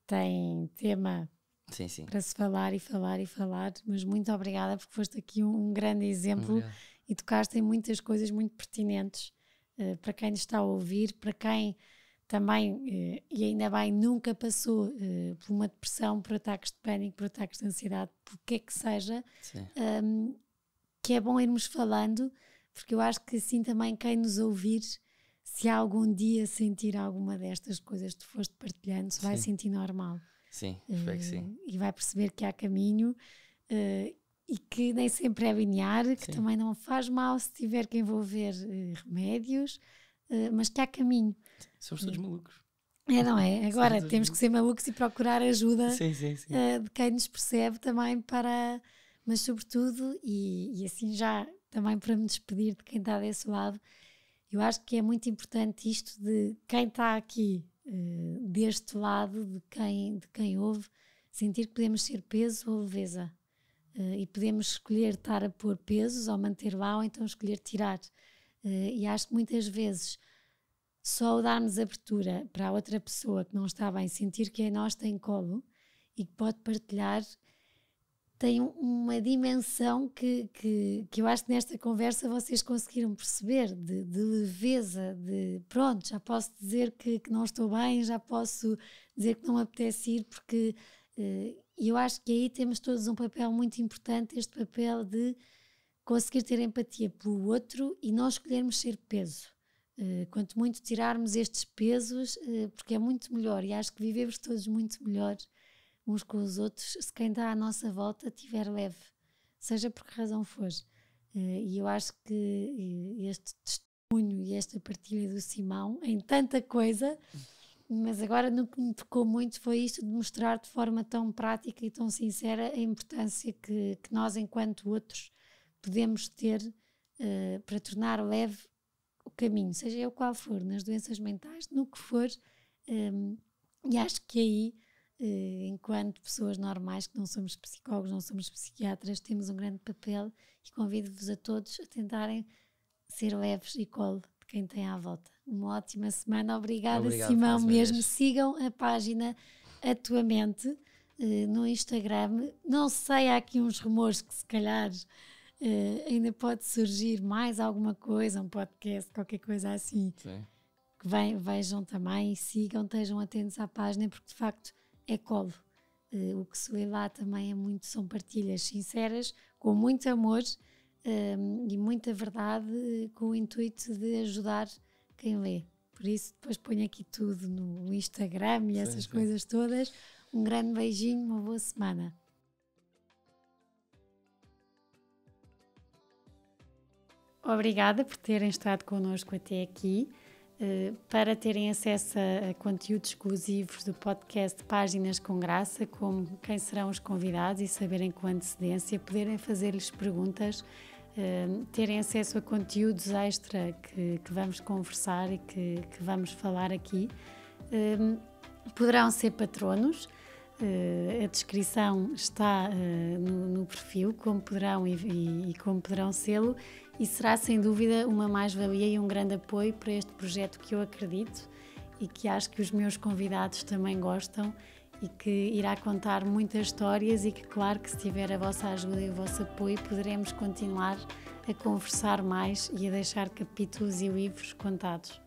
tem tema sim, sim. para se falar e falar e falar, mas muito obrigada porque foste aqui um, um grande exemplo Obrigado. e tocaste em muitas coisas muito pertinentes uh, para quem nos está a ouvir, para quem também, eh, e ainda bem, nunca passou eh, por uma depressão, por ataques de pânico, por ataques de ansiedade, por que é que seja, um, que é bom irmos falando, porque eu acho que assim também quem nos ouvir, se algum dia sentir alguma destas coisas que tu foste partilhando, se vai sentir normal. Sim, espero que eh, sim. E vai perceber que há caminho e que nem sempre é linear, que sim. também não faz mal se tiver que envolver remédios. Eh, mas que há caminho. Somos todos malucos. É, não é? Agora Somos temos que ser malucos e procurar ajuda sim, sim, sim. Eh, de quem nos percebe também para, mas sobretudo, e, e assim já também para me despedir de quem está desse lado, eu acho que é muito importante isto de quem está aqui Uh, deste lado de quem, de quem ouve, sentir que podemos ser peso ou leveza. Uh, e podemos escolher estar a pôr pesos ou manter lá, ou então escolher tirar. Eh, e acho que muitas vezes só o darmos abertura para a outra pessoa que não está bem, sentir que é nós tem colo e que pode partilhar, tem uma dimensão que, que, que eu acho que nesta conversa vocês conseguiram perceber de, de leveza, de pronto, já posso dizer que, que, não estou bem, já posso dizer que não me apetece ir, porque eh, eu acho que aí temos todos um papel muito importante, este papel de conseguir ter empatia pelo outro e não escolhermos ser peso. Uh, quanto muito tirarmos estes pesos, uh, porque é muito melhor e acho que vivemos todos muito melhor uns com os outros se quem está à nossa volta tiver leve, seja por que razão for. Uh, e eu acho que este testemunho e esta partilha do Simão em tanta coisa, mas agora no que me tocou muito foi isto de mostrar de forma tão prática e tão sincera a importância que, que nós, enquanto outros, podemos ter uh, para tornar leve o caminho, seja eu qual for, nas doenças mentais, no que for. Um, ehm, e acho que aí, uh, enquanto pessoas normais, que não somos psicólogos, não somos psiquiatras, temos um grande papel e convido-vos a todos a tentarem ser leves e colo de quem tem à volta. Uma ótima semana. Obrigada, Obrigado, Simão, mesmo. Vez. Sigam a página A Tua Mente eh, no Instagram. Não sei, há aqui uns rumores que se calhar Uh, ainda pode surgir mais alguma coisa, um podcast, qualquer coisa assim. Sim. Que vem, vejam também, sigam, estejam atentos à página, porque de facto é colo. Uh, eh, o que se lê lá também é muito, são partilhas sinceras, com muito amor ehm, e muita verdade, com o intuito de ajudar quem lê. Por isso, depois ponho aqui tudo no Instagram e sim, essas sim. coisas todas. Um grande beijinho, uma boa semana. Obrigada por terem estado connosco até aqui. Eh, para terem acesso a conteúdos exclusivos do podcast Páginas com Graça, como quem serão os convidados e saberem com antecedência, poderem fazer-lhes perguntas, eh, terem acesso a conteúdos extra que, que vamos conversar e que, que vamos falar aqui, eh, poderão ser patronos. a descrição está no, no, perfil, como poderão e, e, e como poderão sê-lo, e será sem dúvida uma mais-valia e um grande apoio para este projeto que eu acredito e que acho que os meus convidados também gostam e que irá contar muitas histórias e que, claro, que se tiver a vossa ajuda e o vosso apoio, poderemos continuar a conversar mais e a deixar capítulos e livros contados.